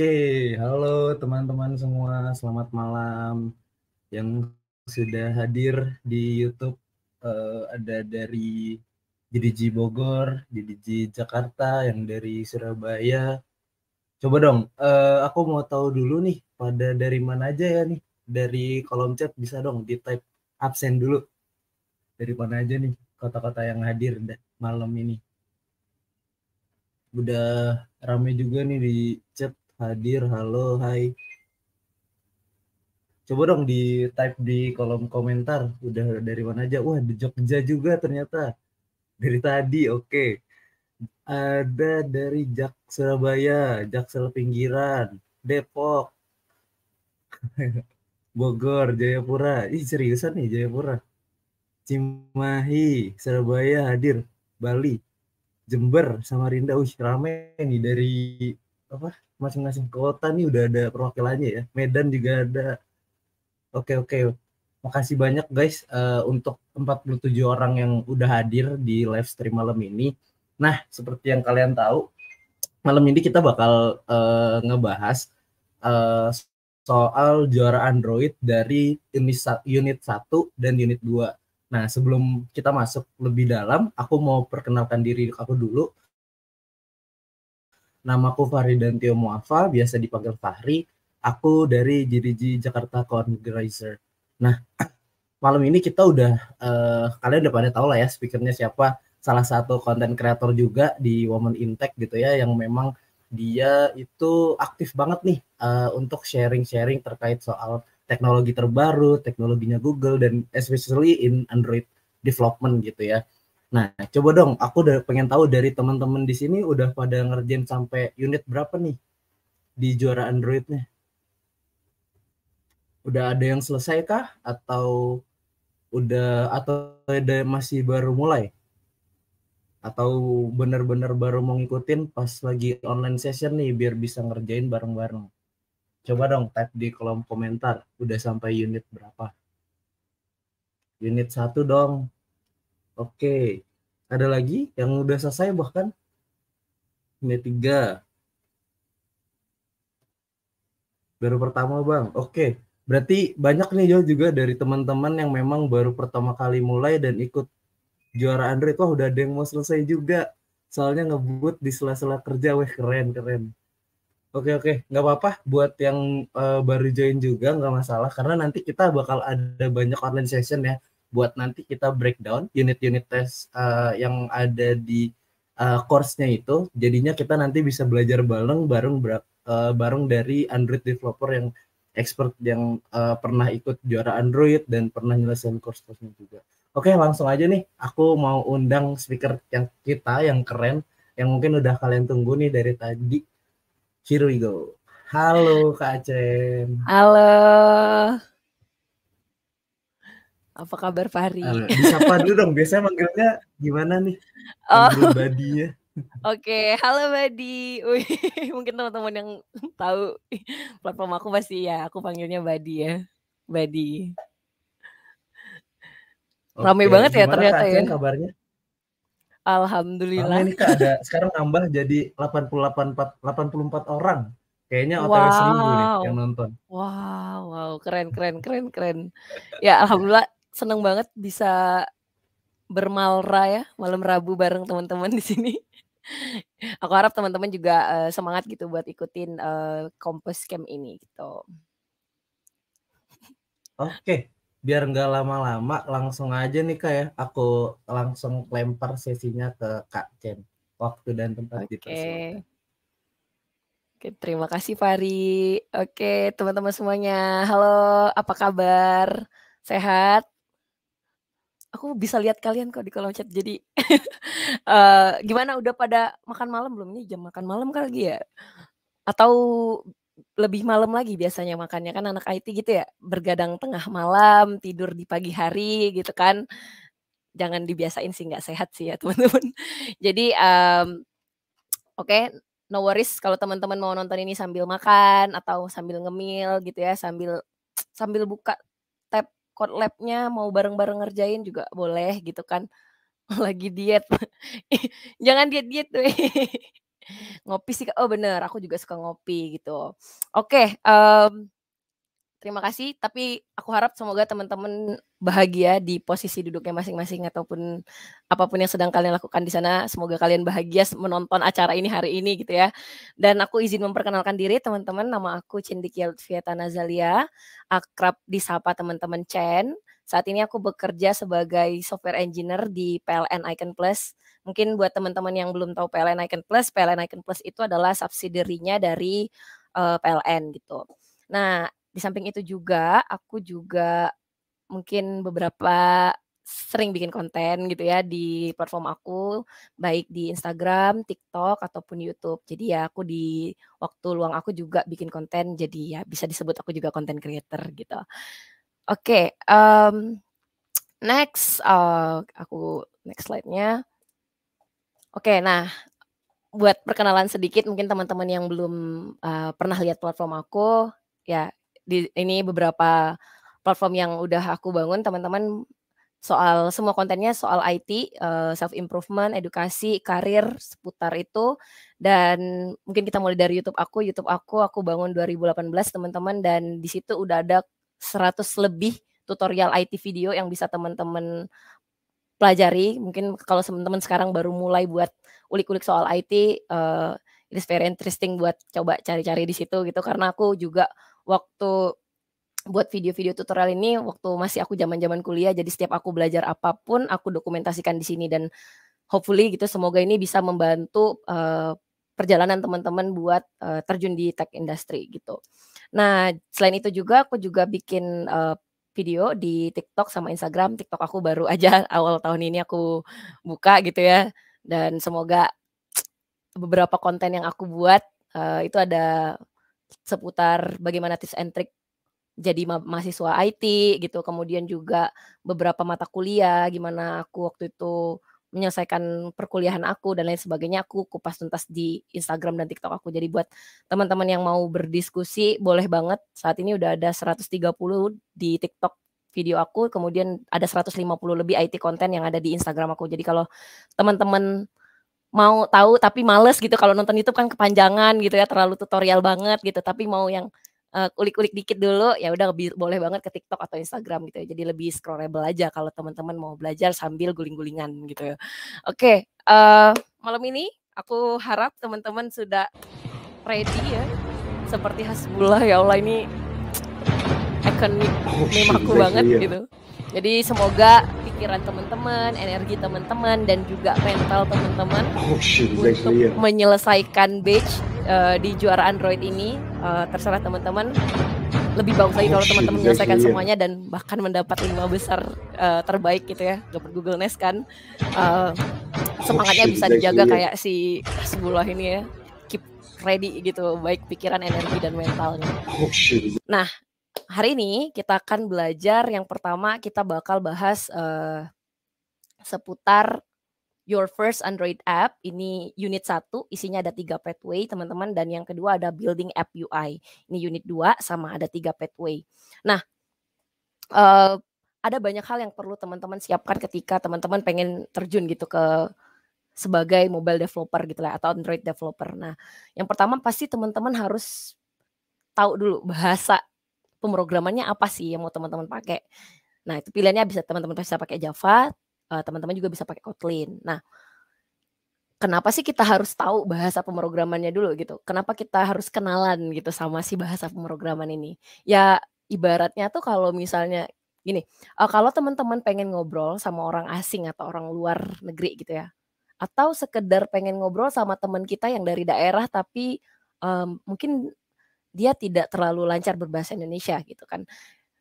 Oke, halo teman-teman semua, selamat malam yang sudah hadir di YouTube uh, ada dari JDG Bogor, JDG Jakarta, yang dari Surabaya. Coba dong, uh, aku mau tahu dulu nih pada dari mana aja ya nih dari kolom chat bisa dong di type absen dulu dari mana aja nih kota-kota yang hadir malam ini udah rame juga nih di chat hadir, halo, hai. Coba dong di type di kolom komentar udah dari mana aja. Wah, di Jogja juga ternyata. Dari tadi, oke. Okay. Ada dari Jak Surabaya, Jaksel pinggiran, Depok, Bogor, Jayapura. Ih, seriusan nih Jayapura. Cimahi, Surabaya hadir, Bali, Jember, Samarinda, wih rame nih dari apa masing-masing kota nih udah ada perwakilannya ya. Medan juga ada. Oke oke. Makasih banyak guys uh, untuk 47 orang yang udah hadir di live stream malam ini. Nah, seperti yang kalian tahu, malam ini kita bakal uh, ngebahas uh, soal juara Android dari unit 1 dan unit 2. Nah, sebelum kita masuk lebih dalam, aku mau perkenalkan diri aku dulu. Namaku Fahri Tio Muafa, biasa dipanggil Fahri. Aku dari JDG Jakarta Organizer. Nah, malam ini kita udah uh, kalian udah pada tau lah ya speakernya siapa salah satu konten kreator juga di Woman Tech gitu ya yang memang dia itu aktif banget nih uh, untuk sharing-sharing terkait soal teknologi terbaru, teknologinya Google dan especially in Android development gitu ya. Nah, coba dong, aku udah pengen tahu dari teman-teman di sini udah pada ngerjain sampai unit berapa nih di juara Androidnya? Udah ada yang selesai kah? Atau udah atau ada masih baru mulai? Atau benar-benar baru mau ngikutin pas lagi online session nih biar bisa ngerjain bareng-bareng? Coba dong type di kolom komentar udah sampai unit berapa? Unit satu dong, Oke. Ada lagi yang udah selesai bahkan? Ini tiga. Baru pertama bang. Oke. Berarti banyak nih Jo juga dari teman-teman yang memang baru pertama kali mulai dan ikut juara Android. kok udah ada yang mau selesai juga. Soalnya ngebut di sela-sela kerja. Weh keren keren. Oke oke, nggak apa-apa. Buat yang uh, baru join juga nggak masalah, karena nanti kita bakal ada banyak online session ya buat nanti kita breakdown unit-unit tes uh, yang ada di uh, course-nya itu. Jadinya kita nanti bisa belajar bareng bareng uh, bareng dari Android developer yang expert yang uh, pernah ikut juara Android dan pernah nyelesain course-course-nya juga. Oke, langsung aja nih. Aku mau undang speaker yang kita yang keren yang mungkin udah kalian tunggu nih dari tadi. Here we go. Halo Kak Aceh. Halo. Apa kabar Fahri? Bisa disapa dulu dong, biasanya manggilnya gimana nih? Oh. ya. Oke, okay. halo Badi. Wih, mungkin teman-teman yang tahu platform aku pasti ya, aku panggilnya Badi ya. Badi. Okay. Ramai banget ya Gimana ya ternyata ya. kabarnya? Alhamdulillah. Ini nih ada sekarang nambah jadi 88 84 orang. Kayaknya OTW wow. seminggu nih yang nonton. Wow, wow, keren keren keren keren. Ya alhamdulillah seneng banget bisa bermalra ya malam Rabu bareng teman-teman di sini. Aku harap teman-teman juga uh, semangat gitu buat ikutin uh, eh, Kompos Camp ini gitu. Oke, biar nggak lama-lama langsung aja nih kak ya. Aku langsung lempar sesinya ke Kak Chen. Waktu dan tempat Oke. Oke, terima kasih Fari. Oke, teman-teman semuanya. Halo, apa kabar? Sehat? aku bisa lihat kalian kok di kolom chat. Jadi uh, gimana udah pada makan malam belum? Ini jam makan malam kali ya? Atau lebih malam lagi biasanya makannya kan anak IT gitu ya, bergadang tengah malam, tidur di pagi hari gitu kan. Jangan dibiasain sih nggak sehat sih ya teman-teman. Jadi um, oke, okay, no worries kalau teman-teman mau nonton ini sambil makan atau sambil ngemil gitu ya, sambil sambil buka kotlabnya mau bareng-bareng ngerjain juga boleh gitu kan lagi diet jangan diet diet tuh ngopi sih oh bener aku juga suka ngopi gitu oke okay, um, mmm, terima kasih. Tapi aku harap semoga teman-teman bahagia di posisi duduknya masing-masing ataupun apapun yang sedang kalian lakukan di sana. Semoga kalian bahagia menonton acara ini hari ini gitu ya. Dan aku izin memperkenalkan diri teman-teman. Nama aku Cendikiel Vieta Nazalia, akrab disapa teman-teman Chen. Saat ini aku bekerja sebagai software engineer di PLN Icon Plus. Mungkin buat teman-teman yang belum tahu PLN Icon Plus, PLN Icon Plus itu adalah subsidiernya dari eh, PLN gitu. Nah, di samping itu juga aku juga mungkin beberapa sering bikin konten gitu ya di platform aku baik di Instagram, TikTok ataupun YouTube. Jadi ya aku di waktu luang aku juga bikin konten jadi ya bisa disebut aku juga konten creator gitu. Oke, okay, um, mmm, next uh, aku next slide-nya. Oke, okay, nah buat perkenalan sedikit mungkin teman-teman yang belum uh, pernah lihat platform aku ya di ini beberapa platform yang udah aku bangun teman-teman soal semua kontennya soal IT, uh, eh, self improvement, edukasi, karir seputar itu dan mungkin kita mulai dari YouTube aku. YouTube aku aku bangun 2018 teman-teman dan di situ udah ada 100 lebih tutorial IT video yang bisa teman-teman pelajari. Mungkin kalau teman-teman sekarang baru mulai buat ulik-ulik soal IT uh, eh, it is very interesting buat coba cari-cari di situ gitu karena aku juga waktu buat video-video tutorial ini waktu masih aku zaman jaman kuliah jadi setiap aku belajar apapun aku dokumentasikan di sini dan hopefully gitu semoga ini bisa membantu uh, perjalanan teman-teman buat uh, terjun di tech industry gitu. Nah, selain itu juga aku juga bikin uh, video di TikTok sama Instagram. TikTok aku baru aja awal tahun ini aku buka gitu ya. Dan semoga beberapa konten yang aku buat uh, itu ada seputar bagaimana tips and trick jadi ma mahasiswa IT gitu. Kemudian juga beberapa mata kuliah gimana aku waktu itu menyelesaikan perkuliahan aku dan lain sebagainya aku kupas tuntas di Instagram dan TikTok aku. Jadi buat teman-teman yang mau berdiskusi boleh banget. Saat ini udah ada 130 di TikTok video aku, kemudian ada 150 lebih IT konten yang ada di Instagram aku. Jadi kalau teman-teman mau tahu tapi males gitu kalau nonton YouTube kan kepanjangan gitu ya terlalu tutorial banget gitu tapi mau yang eh, kulik-kulik uh, dikit dulu ya udah boleh banget ke TikTok atau Instagram gitu ya jadi lebih scrollable aja kalau teman-teman mau belajar sambil guling-gulingan gitu ya oke okay, uh, eh, malam ini aku harap teman-teman sudah ready ya seperti Hasbullah ya Allah ini ke oh, meme aku banget iya. gitu. Jadi semoga pikiran teman-teman, energi teman-teman dan juga mental teman-teman oh, untuk iya. menyelesaikan batch uh, di juara Android ini uh, terserah teman-teman lebih bagus lagi oh, kalau teman-teman menyelesaikan iya. semuanya dan bahkan mendapat lima besar uh, terbaik gitu ya dapat Google Nest kan uh, semangatnya bisa dijaga iya. kayak si Hasbullah ini ya keep ready gitu baik pikiran energi dan mentalnya oh, nah hari ini kita akan belajar yang pertama kita bakal bahas uh, seputar your first Android app. Ini unit satu, isinya ada tiga pathway teman-teman dan yang kedua ada building app UI. Ini unit dua sama ada tiga pathway. Nah, uh, ada banyak hal yang perlu teman-teman siapkan ketika teman-teman pengen terjun gitu ke sebagai mobile developer gitu lah atau Android developer. Nah, yang pertama pasti teman-teman harus tahu dulu bahasa pemrogramannya apa sih yang mau teman-teman pakai. Nah, itu pilihannya bisa teman-teman bisa pakai Java, eh, teman-teman juga bisa pakai Kotlin. Nah, kenapa sih kita harus tahu bahasa pemrogramannya dulu gitu? Kenapa kita harus kenalan gitu sama si bahasa pemrograman ini? Ya ibaratnya tuh kalau misalnya gini, eh, kalau teman-teman pengen ngobrol sama orang asing atau orang luar negeri gitu ya, atau sekedar pengen ngobrol sama teman kita yang dari daerah tapi um, mungkin dia tidak terlalu lancar berbahasa Indonesia gitu kan.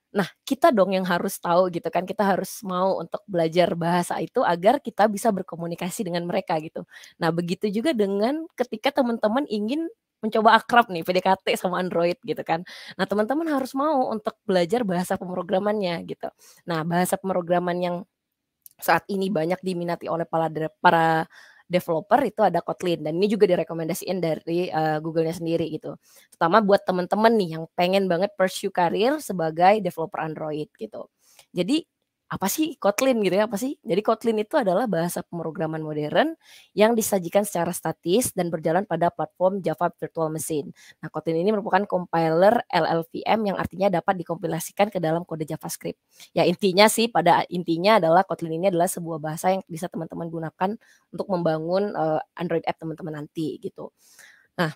Nah, kita dong yang harus tahu gitu kan, kita harus mau untuk belajar bahasa itu agar kita bisa berkomunikasi dengan mereka gitu. Nah, begitu juga dengan ketika teman-teman ingin mencoba akrab nih PDKT sama Android gitu kan. Nah, teman-teman harus mau untuk belajar bahasa pemrogramannya gitu. Nah, bahasa pemrograman yang saat ini banyak diminati oleh para para developer itu ada Kotlin dan ini juga direkomendasiin dari uh, Google-nya sendiri gitu. Terutama buat teman-teman nih yang pengen banget pursue karir sebagai developer Android gitu. Jadi apa sih Kotlin gitu ya apa sih jadi Kotlin itu adalah bahasa pemrograman modern yang disajikan secara statis dan berjalan pada platform Java Virtual Machine. Nah Kotlin ini merupakan compiler LLVM yang artinya dapat dikompilasikan ke dalam kode JavaScript. Ya intinya sih pada intinya adalah Kotlin ini adalah sebuah bahasa yang bisa teman-teman gunakan untuk membangun uh, Android app teman-teman nanti gitu. Nah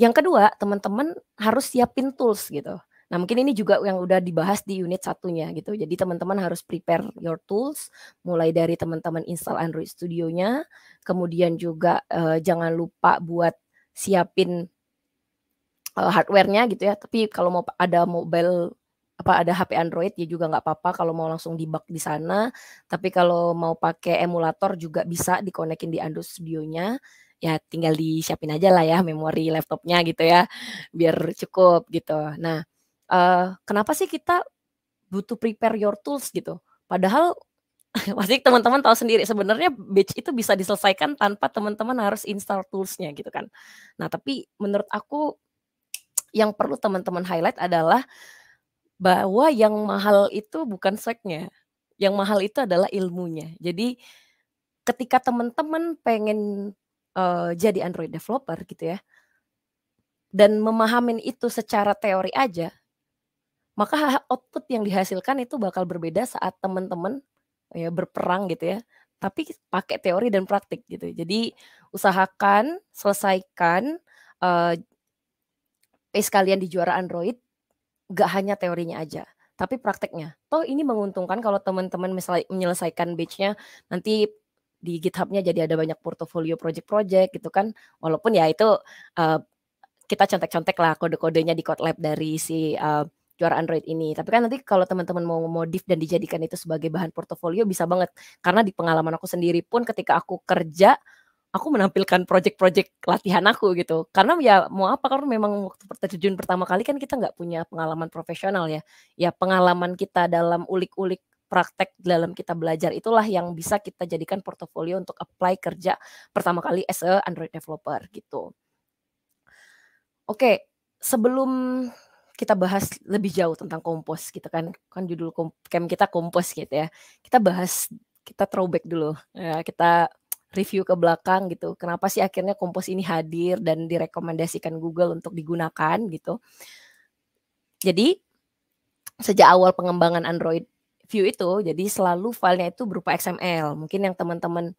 yang kedua teman-teman harus siapin tools gitu Nah, mungkin ini juga yang udah dibahas di unit satunya gitu. Jadi teman-teman harus prepare your tools mulai dari teman-teman install Android Studio-nya, kemudian juga eh, jangan lupa buat siapin eh, hardware-nya gitu ya. Tapi kalau mau ada mobile apa ada HP Android ya juga nggak apa-apa kalau mau langsung debug di sana. Tapi kalau mau pakai emulator juga bisa dikonekin di Android Studio-nya. Ya tinggal disiapin aja lah ya memori laptopnya gitu ya biar cukup gitu. Nah, uh, kenapa sih kita butuh prepare your tools gitu? Padahal pasti teman-teman tahu sendiri sebenarnya batch itu bisa diselesaikan tanpa teman-teman harus install toolsnya gitu kan. Nah tapi menurut aku yang perlu teman-teman highlight adalah bahwa yang mahal itu bukan seknya yang mahal itu adalah ilmunya. Jadi ketika teman-teman pengen uh, jadi Android developer gitu ya, dan memahamin itu secara teori aja, maka output yang dihasilkan itu bakal berbeda saat teman-teman ya berperang gitu ya tapi pakai teori dan praktik gitu jadi usahakan selesaikan uh, eh, pace kalian di juara Android gak hanya teorinya aja tapi prakteknya toh ini menguntungkan kalau teman-teman misalnya menyelesaikan batchnya nanti di GitHubnya jadi ada banyak portfolio project-project gitu kan walaupun ya itu uh, kita contek-contek lah kode-kodenya di lab dari si uh, juara Android ini. Tapi kan nanti kalau teman-teman mau modif dan dijadikan itu sebagai bahan portofolio bisa banget. Karena di pengalaman aku sendiri pun ketika aku kerja, aku menampilkan project-project latihan aku gitu. Karena ya mau apa karena memang waktu terjun pertama kali kan kita nggak punya pengalaman profesional ya. Ya pengalaman kita dalam ulik-ulik praktek dalam kita belajar itulah yang bisa kita jadikan portofolio untuk apply kerja pertama kali as a Android developer gitu. Oke, sebelum kita bahas lebih jauh tentang kompos gitu kan kan judul kem kita kompos gitu ya kita bahas kita throwback dulu ya, kita review ke belakang gitu kenapa sih akhirnya kompos ini hadir dan direkomendasikan Google untuk digunakan gitu jadi sejak awal pengembangan Android view itu jadi selalu filenya itu berupa XML mungkin yang teman-teman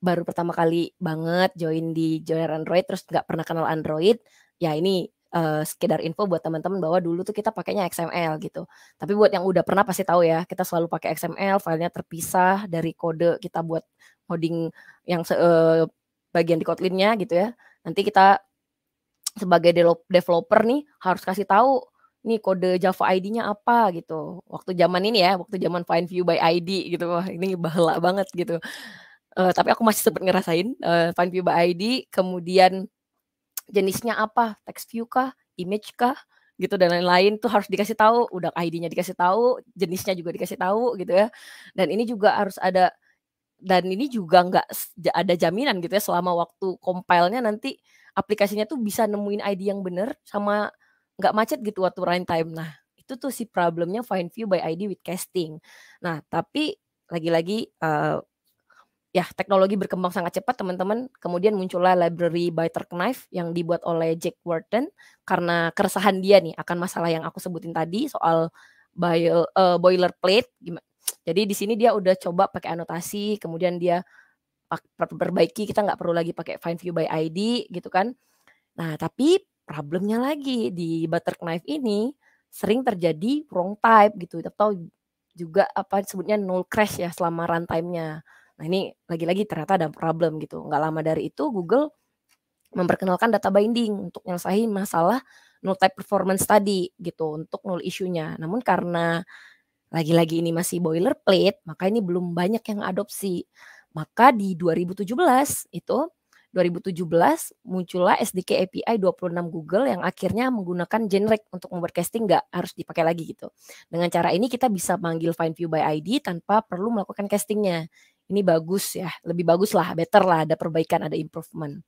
baru pertama kali banget join di Joyer Android terus nggak pernah kenal Android ya ini uh, sekedar info buat teman-teman bahwa dulu tuh kita pakainya XML gitu. Tapi buat yang udah pernah pasti tahu ya, kita selalu pakai XML, filenya terpisah dari kode kita buat coding yang se uh, bagian di Kotlinnya gitu ya. Nanti kita sebagai developer nih harus kasih tahu nih kode Java ID-nya apa gitu. Waktu zaman ini ya, waktu zaman Find View by ID gitu. Wah, ini bahala banget gitu. Uh, tapi aku masih sempat ngerasain uh, Find View by ID, kemudian jenisnya apa, text view kah, image kah, gitu dan lain-lain tuh harus dikasih tahu, udah ID-nya dikasih tahu, jenisnya juga dikasih tahu gitu ya. Dan ini juga harus ada dan ini juga nggak ada jaminan gitu ya selama waktu compile-nya nanti aplikasinya tuh bisa nemuin ID yang bener sama nggak macet gitu waktu runtime. Nah itu tuh si problemnya find view by ID with casting. Nah tapi lagi-lagi uh, ya teknologi berkembang sangat cepat teman-teman kemudian muncullah library Biter Knife yang dibuat oleh Jack Wharton karena keresahan dia nih akan masalah yang aku sebutin tadi soal boil, uh, boilerplate jadi di sini dia udah coba pakai anotasi kemudian dia perbaiki kita nggak perlu lagi pakai find view by ID gitu kan nah tapi problemnya lagi di Butter Knife ini sering terjadi wrong type gitu atau juga apa sebutnya null crash ya selama runtime-nya. Nah ini lagi-lagi ternyata ada problem gitu. Nggak lama dari itu Google memperkenalkan data binding untuk menyelesaikan masalah null type performance tadi gitu untuk null isunya. Namun karena lagi-lagi ini masih boilerplate, maka ini belum banyak yang adopsi. Maka di 2017 itu 2017 muncullah SDK API 26 Google yang akhirnya menggunakan generic untuk membuat casting nggak harus dipakai lagi gitu. Dengan cara ini kita bisa manggil find view by ID tanpa perlu melakukan castingnya ini bagus ya, lebih bagus lah, better lah, ada perbaikan, ada improvement.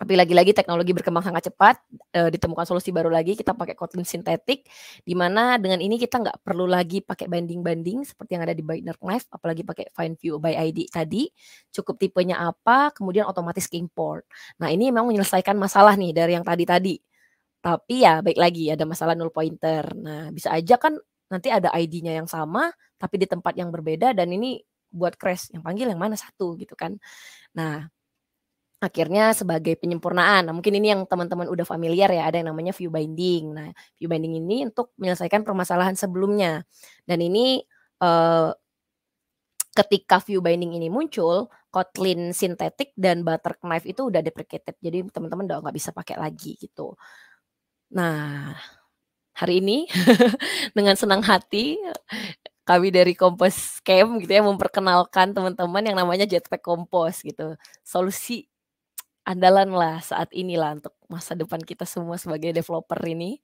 Tapi lagi-lagi teknologi berkembang sangat cepat, e, ditemukan solusi baru lagi, kita pakai Kotlin sintetik, di mana dengan ini kita nggak perlu lagi pakai banding-banding seperti yang ada di binder Knife, apalagi pakai Find View by ID tadi, cukup tipenya apa, kemudian otomatis ke import. Nah ini memang menyelesaikan masalah nih dari yang tadi-tadi. Tapi ya baik lagi, ada masalah null pointer. Nah bisa aja kan nanti ada ID-nya yang sama, tapi di tempat yang berbeda, dan ini buat crash yang panggil yang mana satu gitu kan nah akhirnya sebagai penyempurnaan. Nah, mungkin ini yang teman-teman udah familiar ya, ada yang namanya view binding. Nah, view binding ini untuk menyelesaikan permasalahan sebelumnya. Dan ini eh, ketika view binding ini muncul, Kotlin sintetik dan butter knife itu udah deprecated. Jadi teman-teman udah nggak bisa pakai lagi gitu. Nah, hari ini dengan senang hati kami dari Kompos Camp gitu ya memperkenalkan teman-teman yang namanya Jetpack Kompos gitu. Solusi andalan lah saat inilah untuk masa depan kita semua sebagai developer ini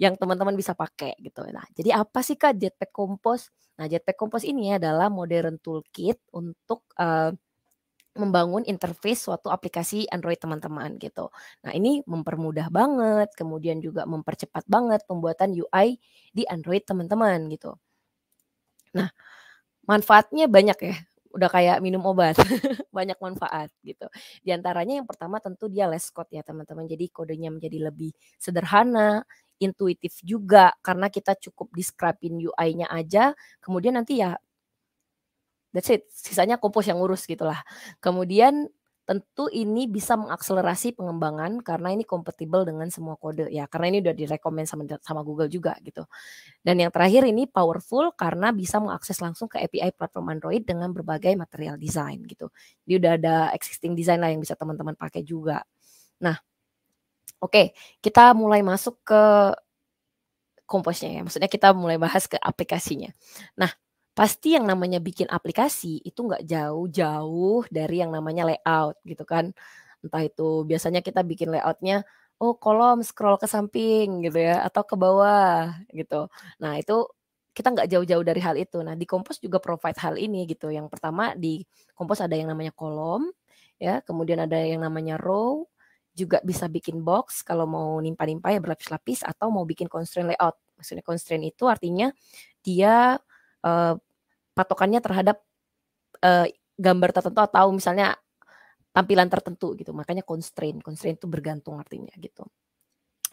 yang teman-teman bisa pakai gitu. Nah, jadi apa sih Kak Jetpack Kompos? Nah, Jetpack Kompos ini adalah modern toolkit untuk uh, membangun interface suatu aplikasi Android teman-teman gitu. Nah, ini mempermudah banget, kemudian juga mempercepat banget pembuatan UI di Android teman-teman gitu. Nah, manfaatnya banyak ya. Udah kayak minum obat, banyak manfaat gitu. Di antaranya yang pertama tentu dia less code ya teman-teman. Jadi kodenya menjadi lebih sederhana, intuitif juga karena kita cukup describein UI-nya aja. Kemudian nanti ya that's it. Sisanya kompos yang ngurus gitulah. Kemudian Tentu ini bisa mengakselerasi pengembangan karena ini kompatibel dengan semua kode ya. Karena ini udah direkomen sama sama Google juga gitu. Dan yang terakhir ini powerful karena bisa mengakses langsung ke API platform Android dengan berbagai material design gitu. dia udah ada existing design lah yang bisa teman-teman pakai juga. Nah, oke, okay, kita mulai masuk ke komposnya ya. Maksudnya kita mulai bahas ke aplikasinya. Nah, pasti yang namanya bikin aplikasi itu nggak jauh-jauh dari yang namanya layout gitu kan. Entah itu biasanya kita bikin layoutnya oh kolom scroll ke samping gitu ya atau ke bawah gitu. Nah itu kita nggak jauh-jauh dari hal itu. Nah di Kompos juga provide hal ini gitu. Yang pertama di Kompos ada yang namanya kolom, ya kemudian ada yang namanya row, juga bisa bikin box kalau mau nimpa-nimpa ya berlapis-lapis atau mau bikin constraint layout. Maksudnya constraint itu artinya dia uh, patokannya terhadap uh, gambar tertentu atau misalnya tampilan tertentu gitu. Makanya constraint. Constraint itu bergantung artinya gitu.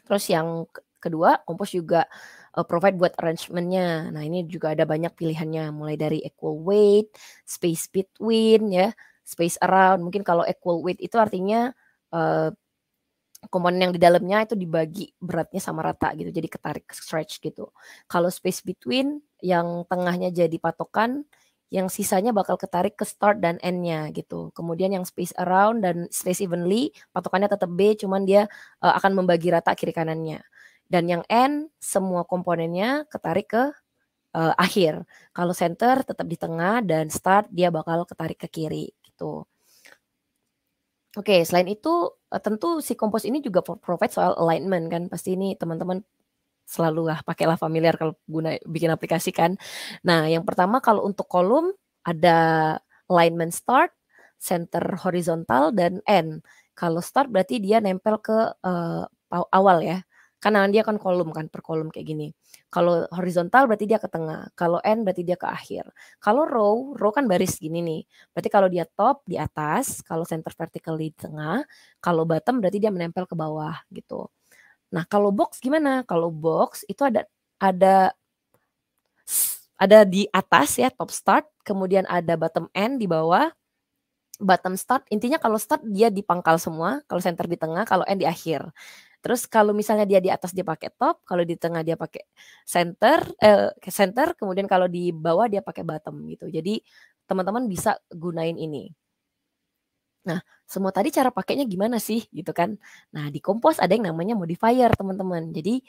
Terus yang kedua, Kompos juga uh, provide buat arrangementnya. Nah ini juga ada banyak pilihannya, mulai dari equal weight, space between, ya, space around. Mungkin kalau equal weight itu artinya uh, komponen yang di dalamnya itu dibagi beratnya sama rata gitu jadi ketarik stretch gitu kalau space between yang tengahnya jadi patokan yang sisanya bakal ketarik ke start dan endnya gitu kemudian yang space around dan space evenly patokannya tetap B cuman dia uh, akan membagi rata kiri kanannya dan yang end semua komponennya ketarik ke uh, akhir kalau center tetap di tengah dan start dia bakal ketarik ke kiri gitu oke okay, selain itu Eh, tentu si kompos ini juga provide soal alignment kan pasti ini teman-teman selalu lah pakailah familiar kalau guna bikin aplikasi kan. Nah, yang pertama kalau untuk kolom ada alignment start, center horizontal dan end. Kalau start berarti dia nempel ke uh, awal ya. Karena dia kan kolom kan per kolom kayak gini. Kalau horizontal berarti dia ke tengah, kalau n berarti dia ke akhir. Kalau row, row kan baris gini nih. Berarti kalau dia top di atas, kalau center vertical di tengah, kalau bottom berarti dia menempel ke bawah gitu. Nah, kalau box gimana? Kalau box itu ada ada ada di atas ya top start, kemudian ada bottom end di bawah, bottom start intinya kalau start dia di pangkal semua, kalau center di tengah, kalau end di akhir. Terus kalau misalnya dia di atas dia pakai top, kalau di tengah dia pakai center, eh, center, kemudian kalau di bawah dia pakai bottom gitu. Jadi teman-teman bisa gunain ini. Nah, semua tadi cara pakainya gimana sih gitu kan? Nah, di kompos ada yang namanya modifier, teman-teman. Jadi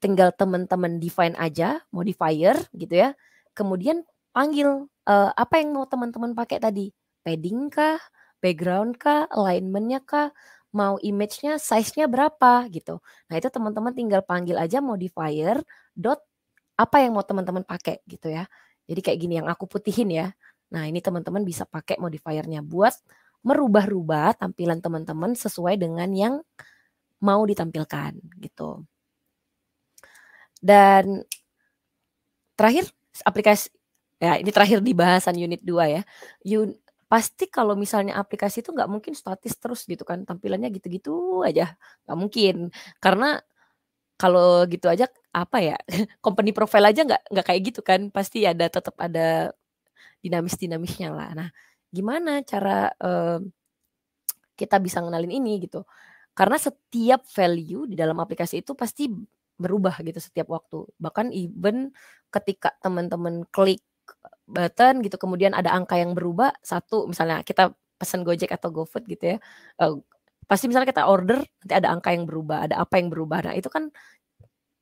tinggal teman-teman define aja modifier gitu ya. Kemudian panggil uh, apa yang mau teman-teman pakai tadi? Padding kah? Background kah? Alignmentnya kah? mau image-nya size-nya berapa gitu. Nah, itu teman-teman tinggal panggil aja modifier dot apa yang mau teman-teman pakai gitu ya. Jadi kayak gini yang aku putihin ya. Nah, ini teman-teman bisa pakai modifiernya buat merubah-rubah tampilan teman-teman sesuai dengan yang mau ditampilkan gitu. Dan terakhir aplikasi ya ini terakhir di bahasan unit 2 ya pasti kalau misalnya aplikasi itu nggak mungkin statis terus gitu kan tampilannya gitu-gitu aja nggak mungkin karena kalau gitu aja apa ya company profile aja nggak nggak kayak gitu kan pasti ada tetap ada dinamis dinamisnya lah nah gimana cara uh, kita bisa ngenalin ini gitu karena setiap value di dalam aplikasi itu pasti berubah gitu setiap waktu bahkan even ketika teman-teman klik button gitu kemudian ada angka yang berubah satu misalnya kita pesan Gojek atau GoFood gitu ya uh, pasti misalnya kita order nanti ada angka yang berubah ada apa yang berubah nah itu kan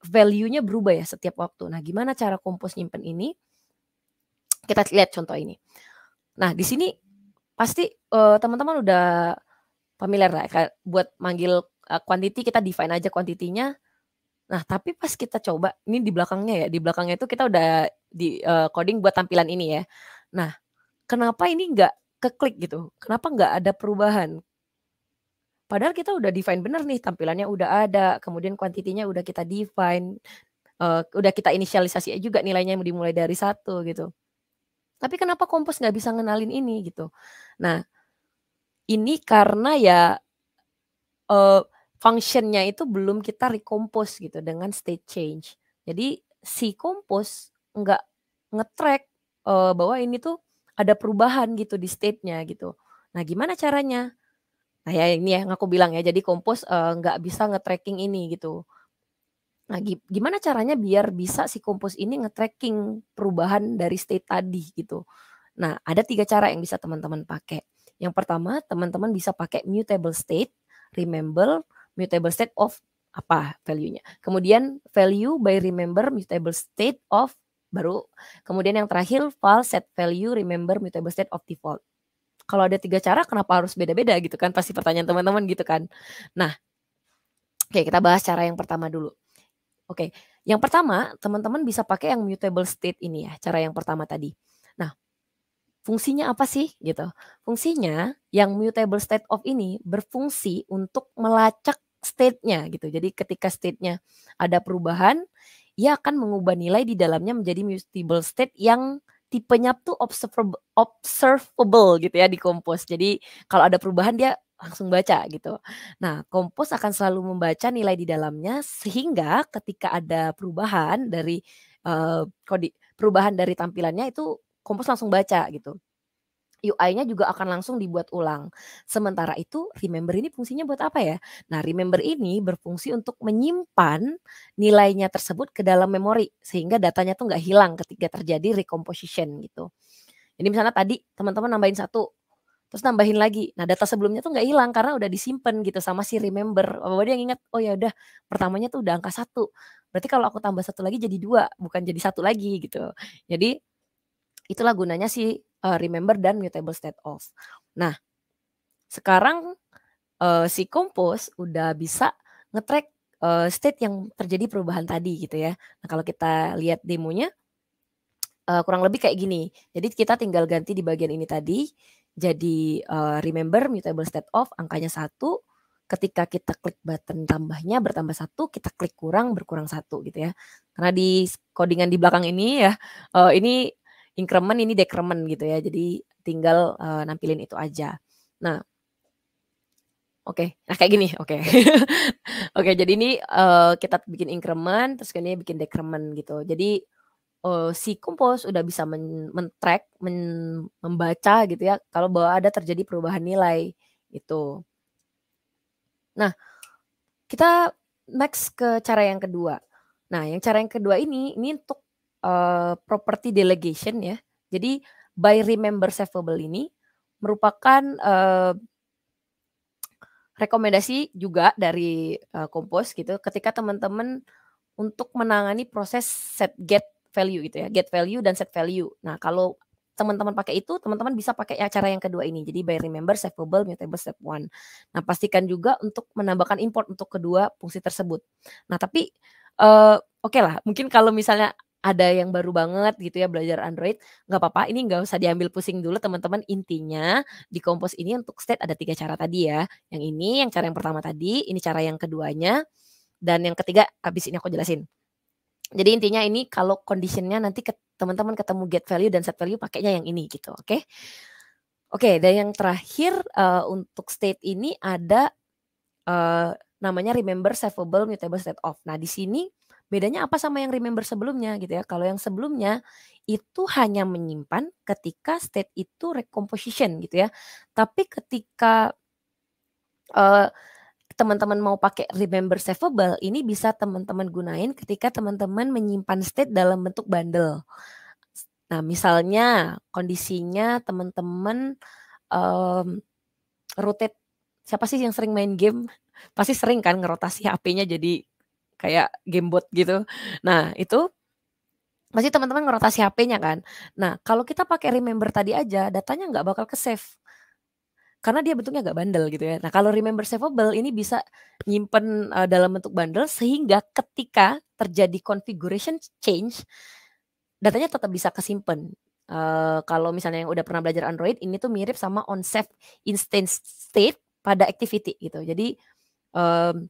value-nya berubah ya setiap waktu nah gimana cara kompos nyimpen ini kita lihat contoh ini nah di sini pasti teman eh, teman-teman udah familiar lah buat manggil uh, quantity kita define aja quantitinya Nah, tapi pas kita coba ini di belakangnya ya, di belakangnya itu kita udah di uh, coding buat tampilan ini ya. Nah, kenapa ini nggak keklik gitu? Kenapa nggak ada perubahan? Padahal kita udah define bener nih tampilannya udah ada, kemudian kuantitinya udah kita define, uh, udah kita inisialisasi juga nilainya dimulai dari satu gitu. Tapi kenapa kompos nggak bisa ngenalin ini gitu? Nah, ini karena ya uh, functionnya itu belum kita recompose gitu dengan state change. Jadi si kompos nggak ngetrack uh, bahwa ini tuh ada perubahan gitu di state-nya gitu. Nah gimana caranya? Nah ya ini yang aku bilang ya. Jadi kompos uh, eh, nggak bisa ngetracking ini gitu. Nah gimana caranya biar bisa si kompos ini ngetracking perubahan dari state tadi gitu. Nah ada tiga cara yang bisa teman-teman pakai. Yang pertama teman-teman bisa pakai mutable state, remember, mutable state of apa value-nya. Kemudian value by remember mutable state of baru. Kemudian yang terakhir false set value remember mutable state of default. Kalau ada tiga cara kenapa harus beda-beda gitu kan pasti pertanyaan teman-teman gitu kan. Nah, oke kita bahas cara yang pertama dulu. Oke, yang pertama teman-teman bisa pakai yang mutable state ini ya, cara yang pertama tadi. Nah, fungsinya apa sih gitu? Fungsinya yang mutable state of ini berfungsi untuk melacak state-nya gitu. Jadi ketika state-nya ada perubahan, ia akan mengubah nilai di dalamnya menjadi mutable state yang tipenya tuh observable, observable gitu ya di kompos. Jadi kalau ada perubahan dia langsung baca gitu. Nah, kompos akan selalu membaca nilai di dalamnya sehingga ketika ada perubahan dari uh, eh, kode perubahan dari tampilannya itu kompos langsung baca gitu. UI-nya juga akan langsung dibuat ulang. Sementara itu, remember ini fungsinya buat apa ya? Nah, remember ini berfungsi untuk menyimpan nilainya tersebut ke dalam memori sehingga datanya tuh nggak hilang ketika terjadi recomposition gitu. Jadi misalnya tadi teman-teman nambahin satu, terus nambahin lagi. Nah, data sebelumnya tuh nggak hilang karena udah disimpan gitu sama si remember. Bahwa dia ingat, oh ya udah, pertamanya tuh udah angka satu. Berarti kalau aku tambah satu lagi jadi dua, bukan jadi satu lagi gitu. Jadi itulah gunanya si uh, remember dan mutable state of. Nah, sekarang uh, si kompos udah bisa ngetrack uh, state yang terjadi perubahan tadi gitu ya. Nah, kalau kita lihat demonya uh, kurang lebih kayak gini. Jadi kita tinggal ganti di bagian ini tadi jadi uh, remember mutable state of angkanya satu ketika kita klik button tambahnya bertambah satu, kita klik kurang berkurang satu gitu ya. Karena di codingan di belakang ini ya, ini increment ini decrement gitu ya. Jadi tinggal uh, nampilin itu aja. Nah, Oke, okay. nah kayak gini, oke, okay. oke. Okay, jadi ini uh, kita bikin increment, terus ini bikin decrement gitu. Jadi uh, si kompos udah bisa men, track, men membaca gitu ya, kalau bahwa ada terjadi perubahan nilai gitu. Nah, kita next ke cara yang kedua. Nah, yang cara yang kedua ini, ini untuk Eh, property delegation ya. Jadi by remember savable ini merupakan uh, rekomendasi juga dari uh, eh, Kompos gitu ketika teman-teman untuk menangani proses set get value gitu ya, get value dan set value. Nah, kalau teman-teman pakai itu, teman-teman bisa pakai cara yang kedua ini. Jadi by remember, savable, mutable step one. Nah, pastikan juga untuk menambahkan import untuk kedua fungsi tersebut. Nah, tapi uh, oke okay lah, mungkin kalau misalnya ada yang baru banget gitu ya belajar Android, nggak apa-apa. Ini nggak usah diambil pusing dulu teman-teman. Intinya di kompos ini untuk state ada tiga cara tadi ya. Yang ini, yang cara yang pertama tadi, ini cara yang keduanya, dan yang ketiga abis ini aku jelasin. Jadi intinya ini kalau conditionnya nanti teman teman-teman ketemu get value dan set value pakainya yang ini gitu, oke? Okay? Oke, okay, dan yang terakhir uh, untuk state ini ada uh, namanya remember savable mutable state of. Nah di sini Bedanya apa sama yang remember sebelumnya gitu ya? Kalau yang sebelumnya itu hanya menyimpan ketika state itu recomposition gitu ya. Tapi ketika teman teman-teman mau pakai remember savable ini bisa teman-teman gunain ketika teman-teman menyimpan state dalam bentuk bundle. Nah, misalnya kondisinya teman-teman um, rotate siapa sih yang sering main game? Pasti sering kan ngerotasi HP-nya jadi kayak gamebot gitu. Nah, itu masih teman-teman ngerotasi HP-nya kan. Nah, kalau kita pakai remember tadi aja, datanya nggak bakal ke save. Karena dia bentuknya nggak bandel gitu ya. Nah, kalau remember saveable ini bisa nyimpen uh, dalam bentuk bandel sehingga ketika terjadi configuration change, datanya tetap bisa kesimpan. Uh, eh, kalau misalnya yang udah pernah belajar Android, ini tuh mirip sama on save instance state pada activity gitu. Jadi um,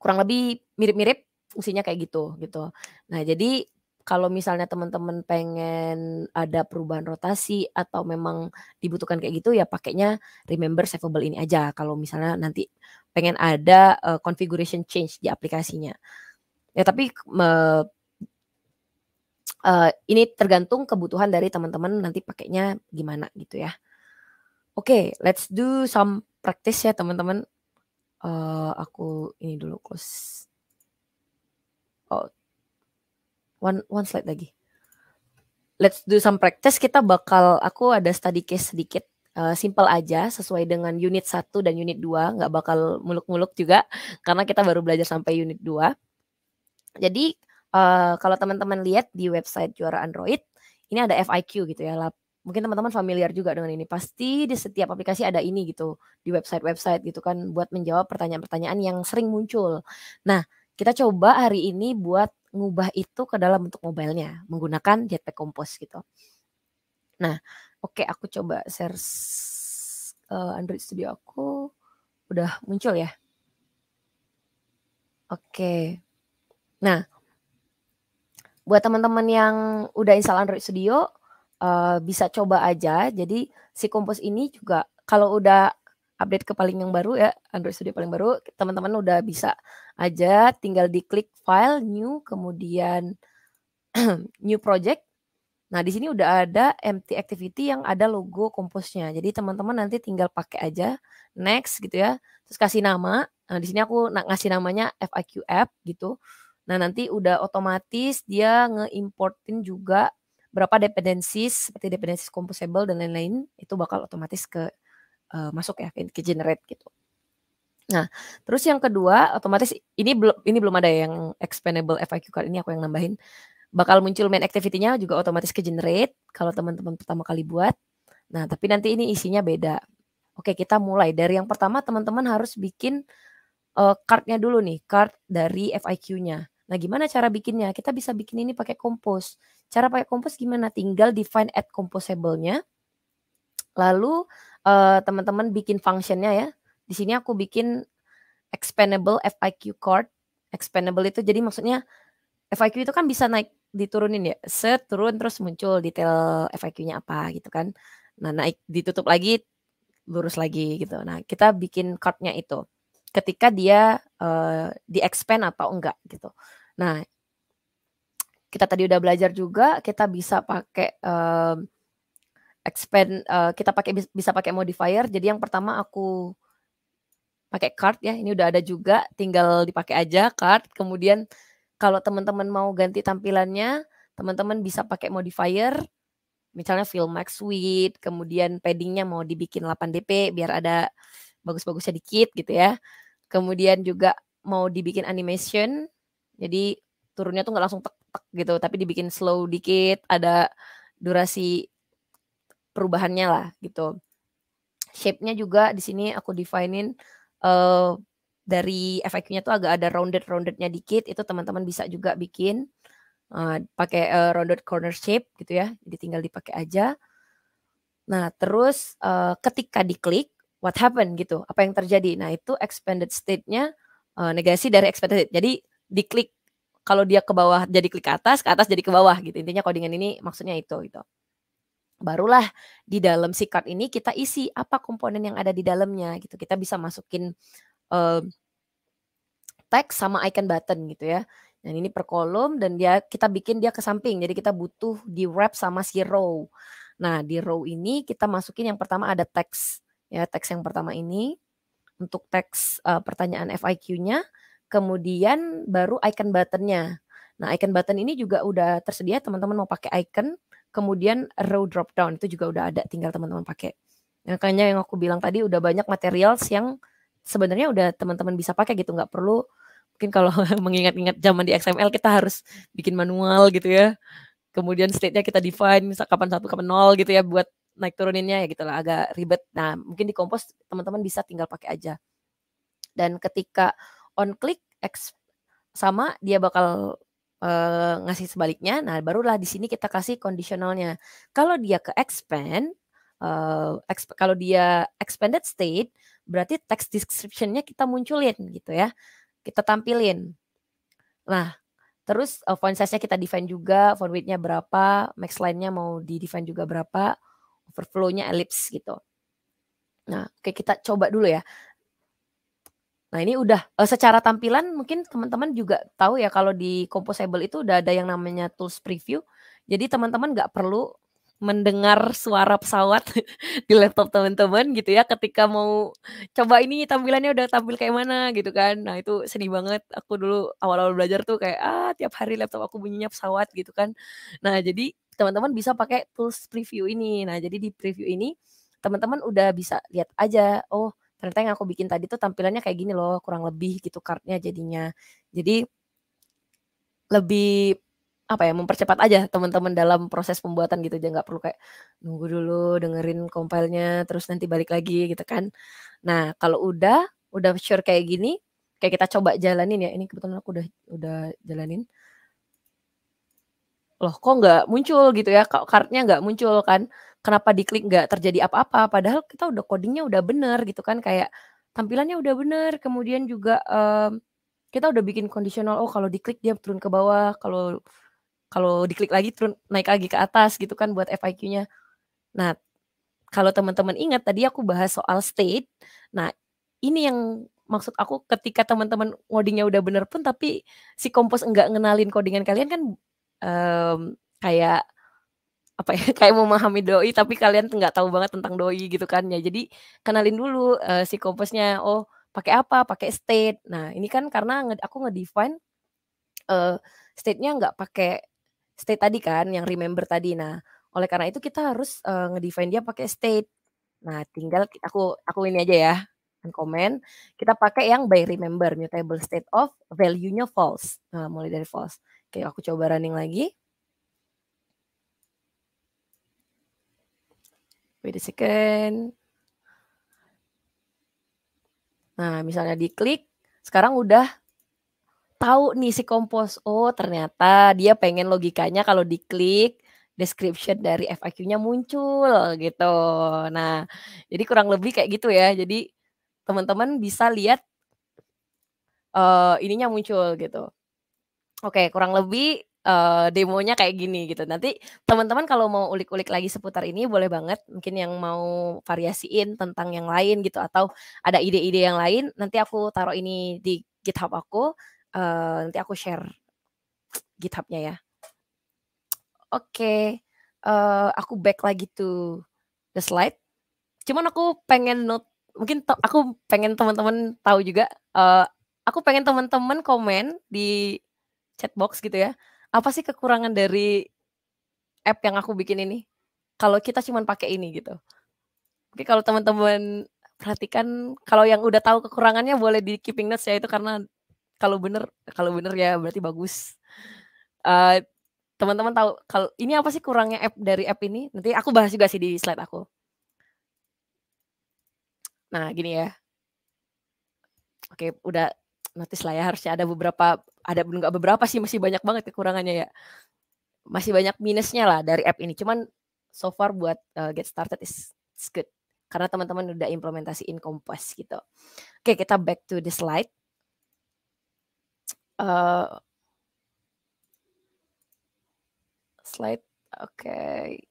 kurang lebih mirip-mirip fungsinya kayak gitu gitu. Nah, jadi kalau misalnya teman-teman pengen ada perubahan rotasi atau memang dibutuhkan kayak gitu ya pakainya remember savable ini aja kalau misalnya nanti pengen ada uh, configuration change di aplikasinya. Ya tapi uh, uh, ini tergantung kebutuhan dari teman-teman nanti pakainya gimana gitu ya. Oke, okay, let's do some practice ya teman-teman uh, aku ini dulu close. Oh, one one slide lagi. Let's do some practice. Kita bakal aku ada study case sedikit. Uh, simple aja sesuai dengan unit 1 dan unit 2 nggak bakal muluk-muluk juga karena kita baru belajar sampai unit 2 jadi uh, kalau teman-teman lihat di website juara Android ini ada FIQ gitu ya mungkin teman-teman familiar juga dengan ini. Pasti di setiap aplikasi ada ini gitu di website-website gitu kan buat menjawab pertanyaan-pertanyaan yang sering muncul. Nah, kita coba hari ini buat ngubah itu ke dalam bentuk mobilenya menggunakan Jetpack Compose gitu. Nah, oke okay, aku coba share uh, Android Studio aku udah muncul ya. Oke. Okay. Nah, buat teman-teman yang udah install Android Studio, uh, bisa coba aja. Jadi si kompos ini juga kalau udah update ke paling yang baru ya Android Studio paling baru teman-teman udah bisa aja tinggal diklik file new kemudian new project nah di sini udah ada empty activity yang ada logo komposnya jadi teman-teman nanti tinggal pakai aja next gitu ya terus kasih nama nah di sini aku ngasih namanya FAQ app gitu nah nanti udah otomatis dia nge ngeimportin juga berapa dependensi seperti dependensi composable dan lain-lain itu bakal otomatis ke uh, masuk ya ke, ke generate gitu. Nah, terus yang kedua otomatis ini belum ini belum ada yang expandable FAQ kali ini aku yang nambahin. Bakal muncul main activity-nya juga otomatis ke generate kalau teman-teman pertama kali buat. Nah, tapi nanti ini isinya beda. Oke, kita mulai dari yang pertama teman-teman harus bikin uh, card-nya dulu nih, card dari faq nya Nah, gimana cara bikinnya? Kita bisa bikin ini pakai kompos. Cara pakai kompos gimana? Tinggal define add composable-nya. Lalu teman eh, teman-teman bikin function-nya ya. Di sini aku bikin expandable FIQ card. Expandable itu jadi maksudnya FIQ itu kan bisa naik diturunin ya. Set turun terus muncul detail FIQ-nya apa gitu kan. Nah, naik ditutup lagi lurus lagi gitu. Nah, kita bikin card-nya itu ketika dia uh, eh, di expand atau enggak gitu. Nah, kita tadi udah belajar juga kita bisa pakai uh, expand uh, kita pakai bisa pakai modifier. Jadi yang pertama aku pakai card ya. Ini udah ada juga, tinggal dipakai aja card. Kemudian kalau teman-teman mau ganti tampilannya, teman-teman bisa pakai modifier misalnya fill max width kemudian paddingnya mau dibikin 8 dp biar ada bagus-bagusnya dikit gitu ya. Kemudian juga mau dibikin animation jadi turunnya tuh nggak langsung tek tek gitu, tapi dibikin slow dikit, ada durasi perubahannya lah gitu. Shape-nya juga di sini aku definein uh, dari FAQ-nya tuh agak ada rounded-roundednya dikit, itu teman-teman bisa juga bikin uh, pakai uh, rounded corner shape gitu ya. Jadi tinggal dipakai aja. Nah, terus uh, ketika diklik what happened gitu, apa yang terjadi. Nah, itu expanded state-nya uh, negasi dari expanded. state. Jadi diklik kalau dia ke bawah jadi klik ke atas, ke atas jadi ke bawah gitu. Intinya codingan ini maksudnya itu gitu. Barulah di dalam si card ini kita isi apa komponen yang ada di dalamnya gitu. Kita bisa masukin uh, teks sama icon button gitu ya. Dan ini per kolom dan dia kita bikin dia ke samping. Jadi kita butuh di wrap sama si row. Nah, di row ini kita masukin yang pertama ada teks ya, teks yang pertama ini untuk teks uh, pertanyaan faq nya kemudian baru icon buttonnya. Nah, icon button ini juga udah tersedia teman-teman mau pakai icon, kemudian row drop down itu juga udah ada, tinggal teman-teman pakai. Makanya yang aku bilang tadi udah banyak materials yang sebenarnya udah teman-teman bisa pakai gitu, nggak perlu mungkin kalau mengingat-ingat zaman di XML kita harus bikin manual gitu ya. Kemudian state-nya kita define misal kapan satu kapan nol gitu ya buat naik turuninnya ya gitulah agak ribet. Nah, mungkin di kompos teman-teman bisa tinggal pakai aja. Dan ketika on click X sama dia bakal uh, ngasih sebaliknya. Nah, barulah di sini kita kasih kondisionalnya. Kalau dia ke expand uh, exp kalau dia expanded state berarti text description-nya kita munculin gitu ya. Kita tampilin. Nah, terus uh, font size-nya kita define juga, font width-nya berapa, max line-nya mau di define juga berapa, overflow-nya ellipse gitu. Nah, oke kita coba dulu ya. Nah ini udah uh, secara tampilan mungkin teman-teman juga tahu ya kalau di Composable itu udah ada yang namanya tools preview. Jadi teman-teman nggak perlu mendengar suara pesawat di laptop teman-teman gitu ya ketika mau coba ini tampilannya udah tampil kayak mana gitu kan nah itu sedih banget aku dulu awal-awal belajar tuh kayak ah tiap hari laptop aku bunyinya pesawat gitu kan nah jadi teman-teman bisa pakai tools preview ini nah jadi di preview ini teman-teman udah bisa lihat aja oh ternyata yang aku bikin tadi tuh tampilannya kayak gini loh kurang lebih gitu cardnya jadinya jadi lebih apa ya mempercepat aja teman-teman dalam proses pembuatan gitu jadi nggak perlu kayak nunggu dulu dengerin compile-nya terus nanti balik lagi gitu kan nah kalau udah udah sure kayak gini kayak kita coba jalanin ya ini kebetulan aku udah udah jalanin loh kok nggak muncul gitu ya kartnya nggak muncul kan kenapa diklik nggak terjadi apa-apa padahal kita udah codingnya udah bener gitu kan kayak tampilannya udah bener kemudian juga um, kita udah bikin kondisional oh kalau diklik dia turun ke bawah kalau kalau diklik lagi turun naik lagi ke atas gitu kan buat FIQ-nya. Nah, kalau teman-teman ingat tadi aku bahas soal state. Nah, ini yang maksud aku ketika teman-teman codingnya udah bener pun tapi si kompos enggak ngenalin codingan kalian kan um, kayak apa ya kayak memahami doi tapi kalian nggak tahu banget tentang doi gitu kan ya jadi kenalin dulu uh, si kompasnya oh pakai apa pakai state nah ini kan karena aku ngedefine uh, state-nya nggak pakai state tadi kan yang remember tadi nah oleh karena itu kita harus uh, ngedefine dia pakai state nah tinggal aku aku ini aja ya komen kita pakai yang by remember mutable state of value-nya false nah, mulai dari false oke aku coba running lagi Wait a second. Nah, misalnya diklik, sekarang udah tahu nih si kompos. Oh, ternyata dia pengen logikanya kalau diklik description dari FAQ-nya muncul gitu. Nah, jadi kurang lebih kayak gitu ya. Jadi teman-teman bisa lihat uh, ininya muncul gitu. Oke, kurang lebih uh, demonya kayak gini gitu. Nanti teman-teman kalau mau ulik-ulik lagi seputar ini boleh banget mungkin yang mau variasiin tentang yang lain gitu atau ada ide-ide yang lain nanti aku taruh ini di GitHub aku uh, nanti aku share GitHubnya ya. Oke, okay. uh, eh, aku back lagi to the slide. Cuman aku pengen note mungkin aku pengen teman-teman tahu juga uh, aku pengen teman-teman komen di chat box gitu ya apa sih kekurangan dari app yang aku bikin ini? Kalau kita cuma pakai ini gitu. Mungkin kalau teman-teman perhatikan kalau yang udah tahu kekurangannya boleh di keeping notes ya itu karena kalau bener kalau bener ya berarti bagus. teman eh, teman-teman tahu kalau ini apa sih kurangnya app dari app ini? Nanti aku bahas juga sih di slide aku. Nah, gini ya. Oke, udah notice lah ya harusnya ada beberapa ada nggak beberapa sih masih banyak banget kekurangannya ya masih banyak minusnya lah dari app ini cuman so far buat uh, get started is good karena teman-teman udah implementasi in compass gitu. Oke, kita back to the slide. Uh, slide, oke. Okay.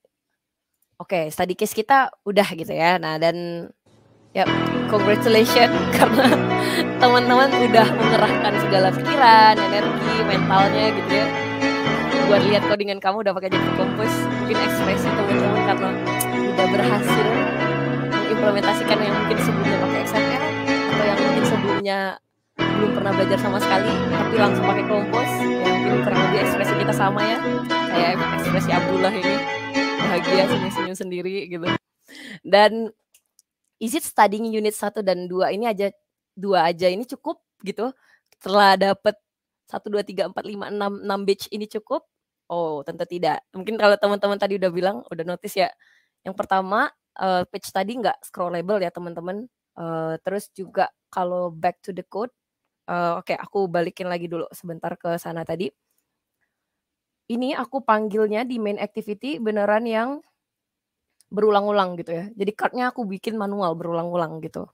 Oke, okay, study case kita udah gitu ya. Nah, dan Ya, yep, congratulations karena teman-teman udah mengerahkan segala pikiran, energi, mentalnya gitu ya. Buat lihat codingan kamu udah pakai jadi kompos, mungkin ekspresi teman-teman karena udah berhasil mengimplementasikan yang mungkin sebelumnya pakai XML atau yang mungkin sebelumnya belum pernah belajar sama sekali tapi langsung pakai kompos ya mungkin kurang lebih ekspresi kita sama ya kayak ekspresi Abdullah ini bahagia senyum-senyum sendiri gitu dan is it studying unit 1 dan 2 ini aja dua aja ini cukup gitu setelah dapat 1 2 3 4 5 6 6 batch ini cukup oh tentu tidak mungkin kalau teman-teman tadi udah bilang udah notice ya yang pertama uh, eh, page tadi nggak scrollable ya teman-teman uh, terus juga kalau back to the code uh, oke okay, aku balikin lagi dulu sebentar ke sana tadi ini aku panggilnya di main activity beneran yang berulang-ulang gitu ya. Jadi cardnya aku bikin manual berulang-ulang gitu.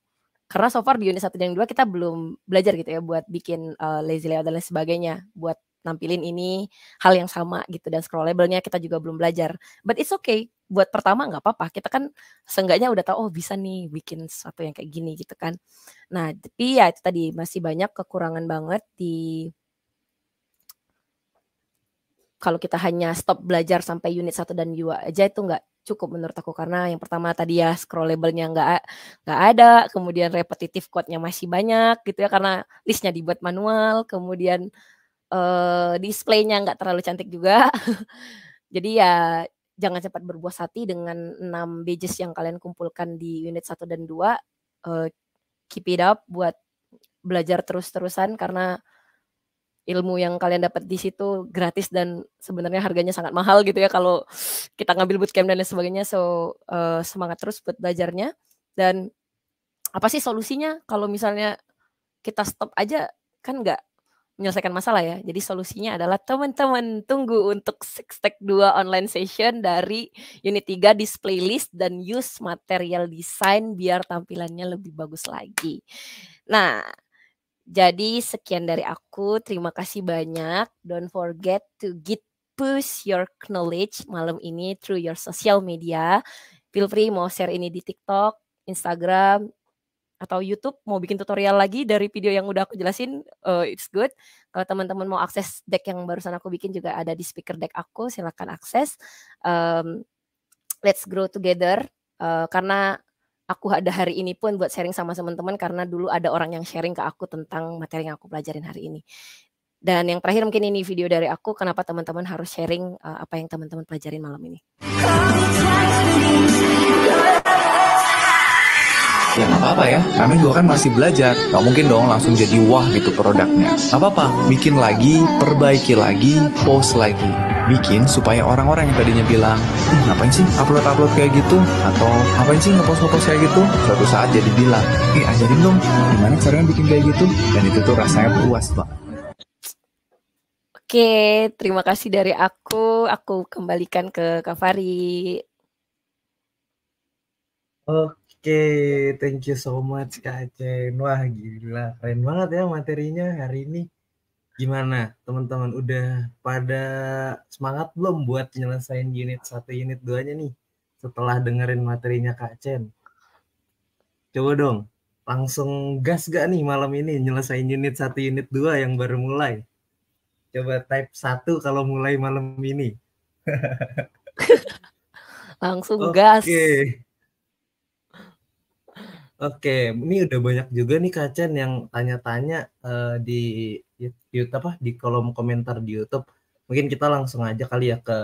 Karena so far di unit satu dan dua kita belum belajar gitu ya buat bikin uh, lazy layout dan lain sebagainya, buat nampilin ini hal yang sama gitu dan scrollable-nya kita juga belum belajar. But it's okay, buat pertama nggak apa-apa. Kita kan seenggaknya udah tahu oh bisa nih bikin sesuatu yang kayak gini gitu kan. Nah, tapi ya itu tadi masih banyak kekurangan banget di kalau kita hanya stop belajar sampai unit satu dan dua aja itu nggak cukup menurut aku karena yang pertama tadi ya scrollable-nya nggak nggak ada, kemudian repetitif code-nya masih banyak gitu ya karena listnya dibuat manual, kemudian uh, display-nya nggak terlalu cantik juga. Jadi ya jangan cepat berbuas hati dengan enam badges yang kalian kumpulkan di unit 1 dan 2. Uh, eh, keep it up buat belajar terus-terusan karena ilmu yang kalian dapat di situ gratis dan sebenarnya harganya sangat mahal gitu ya kalau kita ngambil bootcamp dan lain sebagainya so uh, semangat terus buat belajarnya dan apa sih solusinya kalau misalnya kita stop aja kan nggak menyelesaikan masalah ya jadi solusinya adalah teman-teman tunggu untuk six tech 2 online session dari unit 3 display list dan use material design biar tampilannya lebih bagus lagi nah jadi sekian dari aku. Terima kasih banyak. Don't forget to get push your knowledge malam ini through your social media. Feel free mau share ini di TikTok, Instagram, atau YouTube mau bikin tutorial lagi dari video yang udah aku jelasin, uh, it's good. Kalau teman-teman mau akses deck yang barusan aku bikin juga ada di speaker deck aku, silahkan akses. Um, let's grow together. Uh, karena aku ada hari ini pun buat sharing sama teman-teman karena dulu ada orang yang sharing ke aku tentang materi yang aku pelajarin hari ini. Dan yang terakhir mungkin ini video dari aku kenapa teman-teman harus sharing uh, apa yang teman-teman pelajarin malam ini. Ya nggak apa-apa ya, kami juga kan masih belajar. Gak mungkin dong langsung jadi wah gitu produknya. Gak apa-apa, bikin lagi, perbaiki lagi, post lagi bikin supaya orang-orang yang tadinya bilang ih ngapain sih upload-upload kayak gitu atau ngapain sih ngepost-ngepost kayak gitu suatu saat jadi bilang ih ajarin dong gimana caranya bikin kayak gitu dan itu tuh rasanya puas pak. Oke, terima kasih dari aku. Aku kembalikan ke Kavari. Oke, thank you so much Kak Chen. Wah gila, keren banget ya materinya hari ini. Gimana teman-teman udah pada semangat belum buat nyelesain unit satu unit duanya nih setelah dengerin materinya Kak Chen? Coba dong langsung gas gak nih malam ini nyelesain unit satu unit dua yang baru mulai? Coba type satu kalau mulai malam ini. langsung okay. gas. Oke, okay. ini udah banyak juga nih Kak Chen yang tanya-tanya uh, di YouTube apa di kolom komentar di YouTube. Mungkin kita langsung aja kali ya ke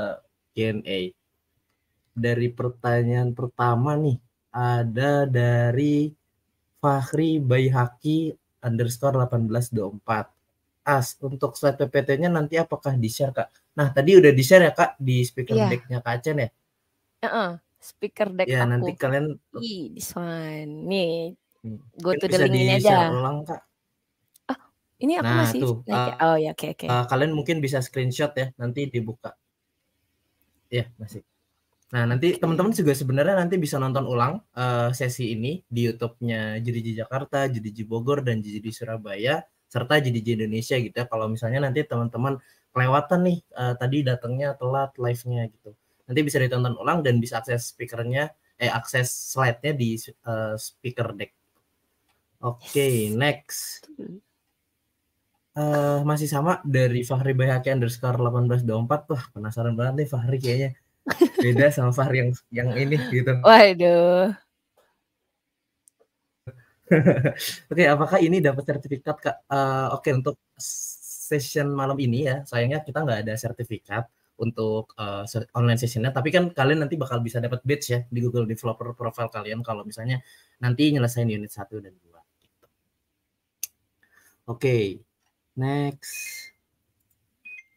Q&A. Dari pertanyaan pertama nih ada dari Fahri Bayhaki underscore 1824. As untuk slide PPT-nya nanti apakah di-share Kak? Nah, tadi udah di-share ya Kak di speaker yeah. deck-nya Kak Acen ya? Uh -uh, speaker deck ya, aku. nanti kalian Ih, this one. Nih, go to the link nya aja. Bisa ulang Kak ini aku nah, masih tuh, Uh, oh ya, oke okay, oke. Okay. Uh, kalian mungkin bisa screenshot ya, nanti dibuka. Ya, yeah, masih. Nah, nanti teman-teman juga sebenarnya nanti bisa nonton ulang uh, sesi ini di YouTube-nya Jidiji Jakarta, Jidiji Bogor, dan Jidiji Surabaya, serta Jidiji Indonesia gitu ya. Kalau misalnya nanti teman-teman kelewatan nih, uh, tadi datangnya telat live-nya gitu. Nanti bisa ditonton ulang dan bisa akses speakernya, eh akses slide-nya di uh, speaker deck. Oke, okay, next. Hmm uh, masih sama dari Fahri Bayhaki underscore 1824 tuh penasaran banget nih Fahri kayaknya beda sama Fahri yang yang ini gitu. Waduh. Oke, okay, apakah ini dapat sertifikat kak? Uh, Oke okay, untuk session malam ini ya, sayangnya kita nggak ada sertifikat untuk uh, online sessionnya. Tapi kan kalian nanti bakal bisa dapat badge ya di Google Developer Profile kalian kalau misalnya nanti nyelesain unit satu dan dua. Gitu. Oke, Next.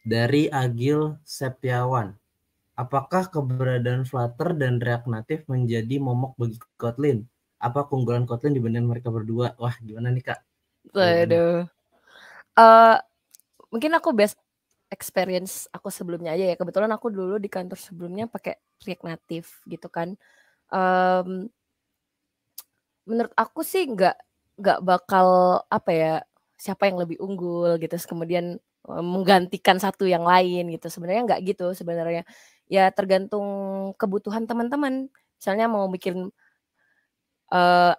Dari Agil Septiawan. Apakah keberadaan Flutter dan React Native menjadi momok bagi Kotlin? Apa keunggulan Kotlin dibanding mereka berdua? Wah, gimana nih, Kak? Waduh. Uh, mungkin aku best experience aku sebelumnya aja ya. Kebetulan aku dulu di kantor sebelumnya pakai React Native gitu kan. Um, menurut aku sih nggak nggak bakal apa ya siapa yang lebih unggul gitu kemudian menggantikan satu yang lain gitu sebenarnya nggak gitu sebenarnya ya tergantung kebutuhan teman-teman misalnya mau bikin uh,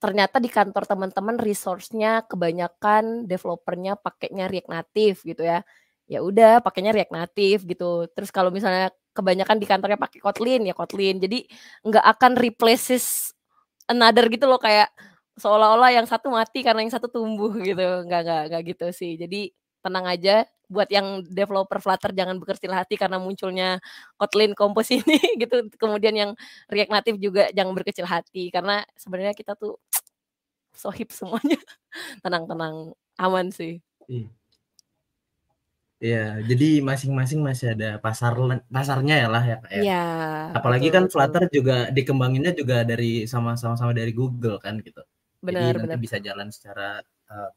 ternyata di kantor teman-teman resource-nya kebanyakan developernya pakainya React Native gitu ya ya udah pakainya React Native gitu terus kalau misalnya kebanyakan di kantornya pakai Kotlin ya Kotlin jadi nggak akan replaces another gitu loh kayak seolah-olah yang satu mati karena yang satu tumbuh gitu nggak nggak nggak gitu sih jadi tenang aja buat yang developer Flutter jangan berkecil hati karena munculnya Kotlin Compose ini gitu kemudian yang React Native juga jangan berkecil hati karena sebenarnya kita tuh sohib semuanya tenang-tenang aman sih hmm. Iya, jadi masing-masing masih ada pasar pasarnya ya lah ya. ya iya, Apalagi betul, kan Flutter betul. juga dikembanginnya juga dari sama-sama dari Google kan gitu. Benar, Jadi benar. bisa jalan secara uh,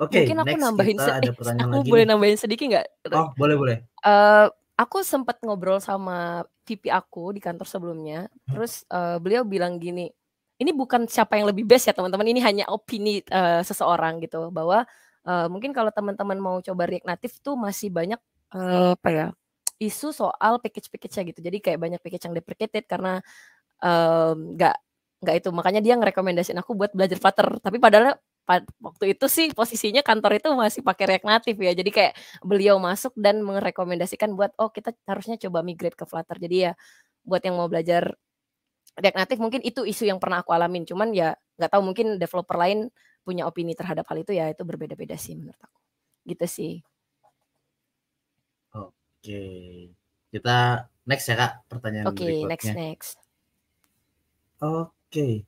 Oke, okay, mungkin aku next nambahin kita ada pertanyaan aku lagi boleh nih. nambahin sedikit nggak? Oh, boleh boleh. Uh, aku sempat ngobrol sama VP aku di kantor sebelumnya. Hmm. Terus uh, beliau bilang gini, ini bukan siapa yang lebih best ya teman-teman, ini hanya opini uh, seseorang gitu bahwa uh, mungkin kalau teman-teman mau coba React Native tuh masih banyak uh, apa ya isu soal package-package-nya gitu. Jadi kayak banyak package yang deprecated karena nggak um, nggak itu makanya dia ngerekomendasiin aku buat belajar Flutter tapi padahal pad waktu itu sih posisinya kantor itu masih pakai React Native ya jadi kayak beliau masuk dan merekomendasikan buat oh kita harusnya coba migrate ke Flutter jadi ya buat yang mau belajar React Native mungkin itu isu yang pernah aku alamin cuman ya nggak tahu mungkin developer lain punya opini terhadap hal itu ya itu berbeda-beda sih menurut aku gitu sih oke kita next ya kak pertanyaan oke next next oke Oke,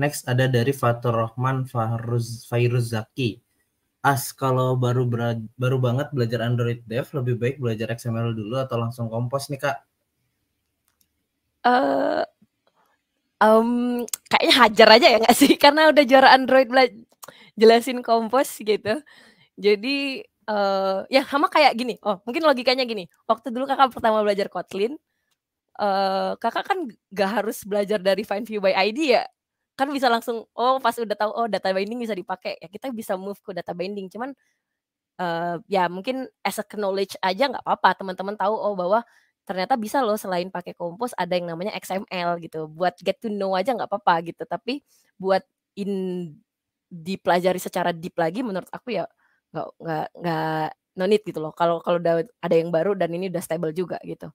next ada dari Fatur Rahman Fahruz Zaki. As kalau baru baru banget belajar Android Dev lebih baik belajar XML dulu atau langsung kompos nih kak? Uh, um, kayaknya hajar aja ya nggak sih karena udah juara Android jelasin kompos gitu. Jadi uh, ya sama kayak gini. Oh mungkin logikanya gini. Waktu dulu kakak pertama belajar Kotlin Eh, kakak kan gak harus belajar dari Find View by ID ya kan bisa langsung oh pas udah tahu oh data binding bisa dipakai ya kita bisa move ke data binding cuman uh, ya mungkin as a knowledge aja nggak apa-apa teman-teman tahu oh bahwa ternyata bisa loh selain pakai kompos ada yang namanya XML gitu buat get to know aja nggak apa-apa gitu tapi buat in dipelajari secara deep lagi menurut aku ya nggak nggak nggak no need gitu loh kalau kalau ada yang baru dan ini udah stable juga gitu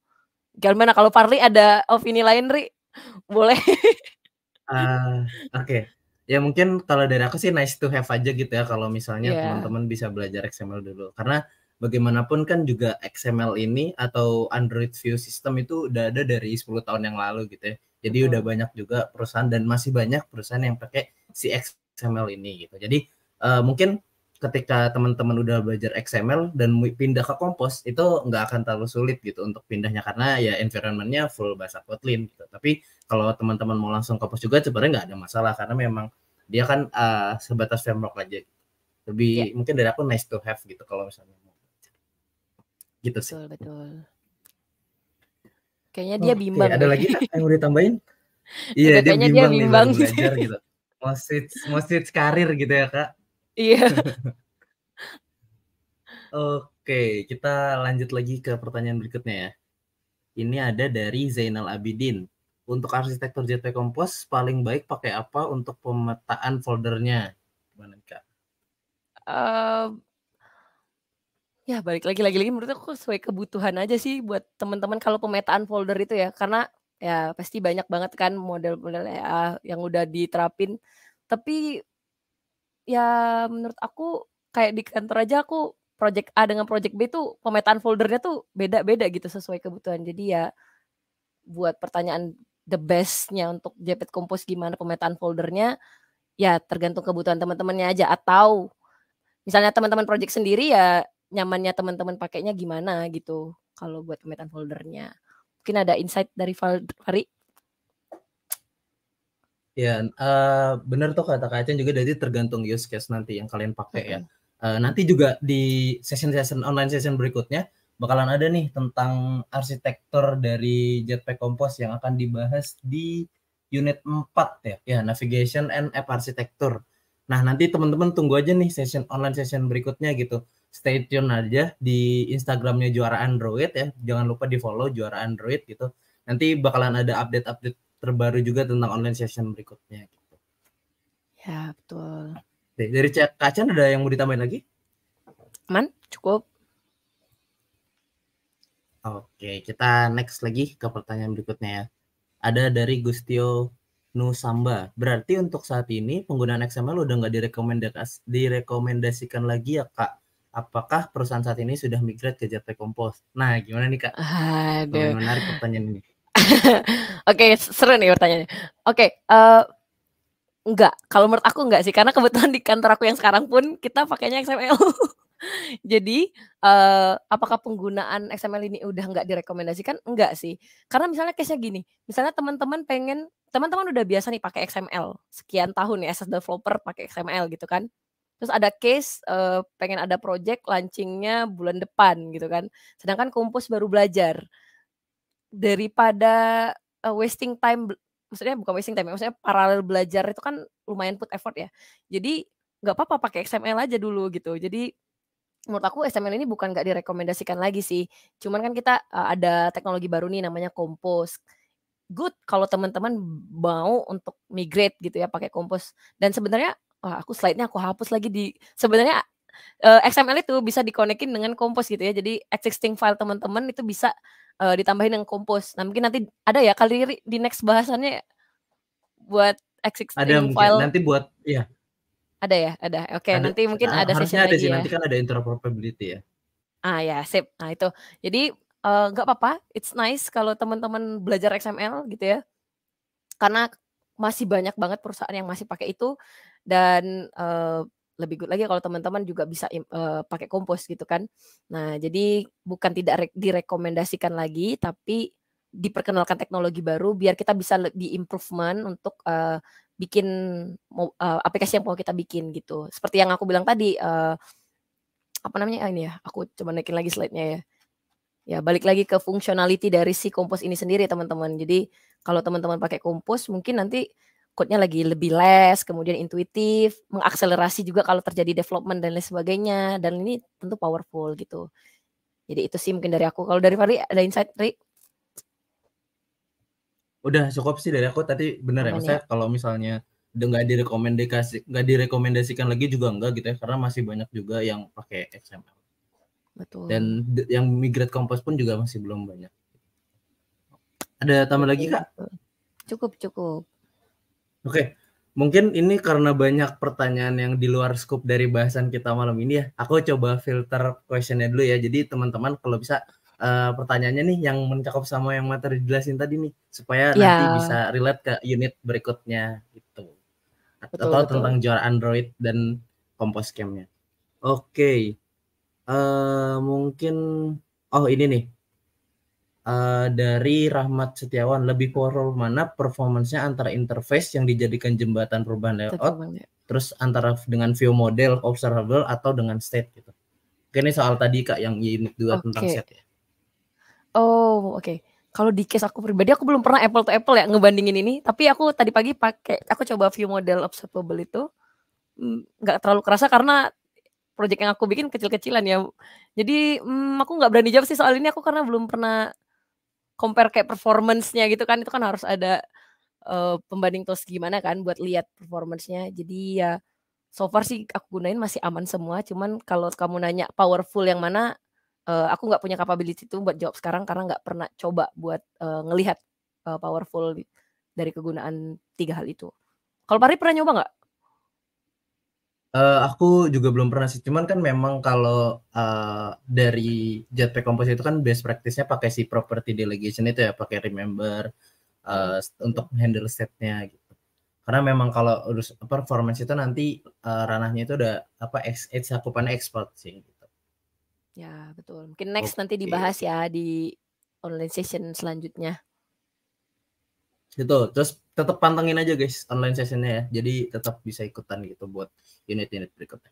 Gimana kalau Farli ada opini lain, Ri? Boleh. uh, Oke. Okay. Ya mungkin kalau dari aku sih nice to have aja gitu ya kalau misalnya yeah. teman-teman bisa belajar XML dulu. Karena bagaimanapun kan juga XML ini atau Android View System itu udah ada dari 10 tahun yang lalu gitu ya. Jadi Betul. udah banyak juga perusahaan dan masih banyak perusahaan yang pakai si XML ini gitu. Jadi uh, mungkin ketika teman-teman udah belajar XML dan pindah ke Compose itu nggak akan terlalu sulit gitu untuk pindahnya karena ya environmentnya full bahasa Kotlin gitu. Tapi kalau teman-teman mau langsung Compose juga sebenarnya nggak ada masalah karena memang dia kan uh, sebatas framework aja. Lebih yeah. mungkin dari aku nice to have gitu kalau misalnya mau. Gitu sih. Betul betul. Kayaknya dia bimbang. Okay, ada lagi yang udah ditambahin? Iya, yeah, dia bimbang, dia bimbang nih, belajar gitu. Mau switch, mau switch karir gitu ya, Kak. Iya. Oke, kita lanjut lagi ke pertanyaan berikutnya ya. Ini ada dari Zainal Abidin. Untuk arsitektur JP Kompos paling baik pakai apa untuk pemetaan foldernya? Gimana Kak? Uh, ya balik lagi lagi lagi menurut aku sesuai kebutuhan aja sih buat teman-teman kalau pemetaan folder itu ya karena ya pasti banyak banget kan model-model yang udah diterapin tapi ya menurut aku kayak di kantor aja aku project A dengan project B tuh pemetaan foldernya tuh beda-beda gitu sesuai kebutuhan. Jadi ya buat pertanyaan the bestnya untuk Jepet Kompos gimana pemetaan foldernya ya tergantung kebutuhan teman-temannya aja atau misalnya teman-teman project sendiri ya nyamannya teman-teman pakainya gimana gitu kalau buat pemetaan foldernya. Mungkin ada insight dari Fahri Ya, uh, eh, benar tuh kata Kak Aceh juga Jadi tergantung use case nanti yang kalian pakai ya. Uh, nanti juga di session-session online session berikutnya bakalan ada nih tentang arsitektur dari Jetpack Compose yang akan dibahas di unit 4 ya. Ya, navigation and app architecture. Nah, nanti teman-teman tunggu aja nih session online session berikutnya gitu. Stay tune aja di Instagramnya Juara Android ya. Jangan lupa di follow Juara Android gitu. Nanti bakalan ada update-update terbaru juga tentang online session berikutnya. Gitu. Ya betul. Oke, dari Kacan ada yang mau ditambahin lagi? Man, cukup. Oke, kita next lagi ke pertanyaan berikutnya ya. Ada dari Gustio Nusamba. Berarti untuk saat ini penggunaan XML udah nggak direkomendas direkomendasikan lagi ya kak? Apakah perusahaan saat ini sudah migrat ke JP Compose? Nah, gimana nih kak? Aduh. Menarik pertanyaan ini. Oke, okay, seru nih pertanyaannya. Oke, okay, uh, eh, enggak. Kalau menurut aku enggak sih, karena kebetulan di kantor aku yang sekarang pun kita pakainya XML. Jadi, uh, apakah penggunaan XML ini udah enggak direkomendasikan? Enggak sih. Karena misalnya case-nya gini, misalnya teman-teman pengen, teman-teman udah biasa nih pakai XML, sekian tahun ya, as developer pakai XML gitu kan. Terus ada case uh, pengen ada project launchingnya bulan depan gitu kan. Sedangkan Kompos baru belajar daripada uh, wasting time maksudnya bukan wasting time ya, maksudnya paralel belajar itu kan lumayan put effort ya jadi nggak apa-apa pakai XML aja dulu gitu jadi menurut aku XML ini bukan nggak direkomendasikan lagi sih cuman kan kita uh, ada teknologi baru nih namanya Compose good kalau teman-teman mau untuk migrate gitu ya pakai Compose dan sebenarnya wah aku slide-nya aku hapus lagi di sebenarnya uh, eh, XML itu bisa dikonekin dengan Compose gitu ya. Jadi existing file teman-teman itu bisa uh, ditambahin dengan Compose. Nah, mungkin nanti ada ya kali di next bahasannya buat existing ada mungkin. file. Nanti buat ya. Ada ya, ada. Oke, okay, nanti mungkin nah, ada session ada lagi sih, ya. Nanti kan ada interoperability ya. Ah ya, sip. Nah, itu. Jadi eh, nggak uh, apa-apa, it's nice kalau teman-teman belajar XML gitu ya. Karena masih banyak banget perusahaan yang masih pakai itu dan uh, lebih good lagi kalau teman-teman juga bisa uh, pakai kompos gitu kan. Nah, jadi bukan tidak direkomendasikan lagi tapi diperkenalkan teknologi baru biar kita bisa lebih improvement untuk uh, bikin uh, aplikasi yang mau kita bikin gitu. Seperti yang aku bilang tadi uh, apa namanya ah, ini ya? Aku coba naikin lagi slide-nya ya. Ya, balik lagi ke functionality dari si kompos ini sendiri teman-teman. Jadi kalau teman-teman pakai kompos mungkin nanti code lagi lebih less, kemudian intuitif, mengakselerasi juga kalau terjadi development dan lain sebagainya. Dan ini tentu powerful gitu. Jadi itu sih mungkin dari aku. Kalau dari Fari ada insight, Ri? Udah cukup sih dari aku tadi benar ya. Maksudnya ya? kalau misalnya nggak direkomendasi nggak direkomendasikan lagi juga enggak gitu ya karena masih banyak juga yang pakai XML. Betul. Dan yang migrate kompos pun juga masih belum banyak. Ada tambah lagi kak? Gitu. Cukup cukup. Oke, mungkin ini karena banyak pertanyaan yang di luar scope dari bahasan kita malam ini ya. Aku coba filter questionnya dulu ya. Jadi teman-teman kalau bisa uh, pertanyaannya nih yang mencakup sama yang materi jelasin tadi nih, supaya yeah. nanti bisa relate ke unit berikutnya gitu. Betul, Atau betul. tentang juara Android dan kompos camnya. Oke, okay. uh, eh, mungkin oh ini nih uh, dari Rahmat Setiawan lebih horor mana performancenya antara interface yang dijadikan jembatan perubahan layout terus antara dengan view model observable atau dengan state gitu. Oke ini soal tadi Kak yang unit 2 okay. tentang set ya. Oh, oke. Okay. Kalau di case aku pribadi aku belum pernah apple to apple ya ngebandingin ini, tapi aku tadi pagi pakai aku coba view model observable itu hmm, nggak terlalu kerasa karena project yang aku bikin kecil-kecilan ya. Jadi hmm, aku nggak berani jawab sih soal ini aku karena belum pernah compare kayak performance-nya gitu kan itu kan harus ada uh, pembanding tos gimana kan buat lihat performance-nya. Jadi ya so far sih aku gunain masih aman semua cuman kalau kamu nanya powerful yang mana uh, aku nggak punya capability itu buat jawab sekarang karena nggak pernah coba buat uh, ngelihat uh, powerful dari kegunaan tiga hal itu kalau Pari pernah nyoba nggak Uh, aku juga belum pernah sih, cuman kan memang kalau, uh, dari Jetpack Compose itu kan best practice-nya pakai si property delegation itu ya, pakai remember, uh, untuk handle setnya. gitu. Karena memang kalau urus performance itu nanti, uh, ranahnya itu udah apa, ex ex cakupan export sih gitu. Ya betul, mungkin next nanti dibahas ya di online session selanjutnya. Gitu, terus tetap pantengin aja guys online sessionnya ya. Jadi tetap bisa ikutan gitu buat unit-unit berikutnya.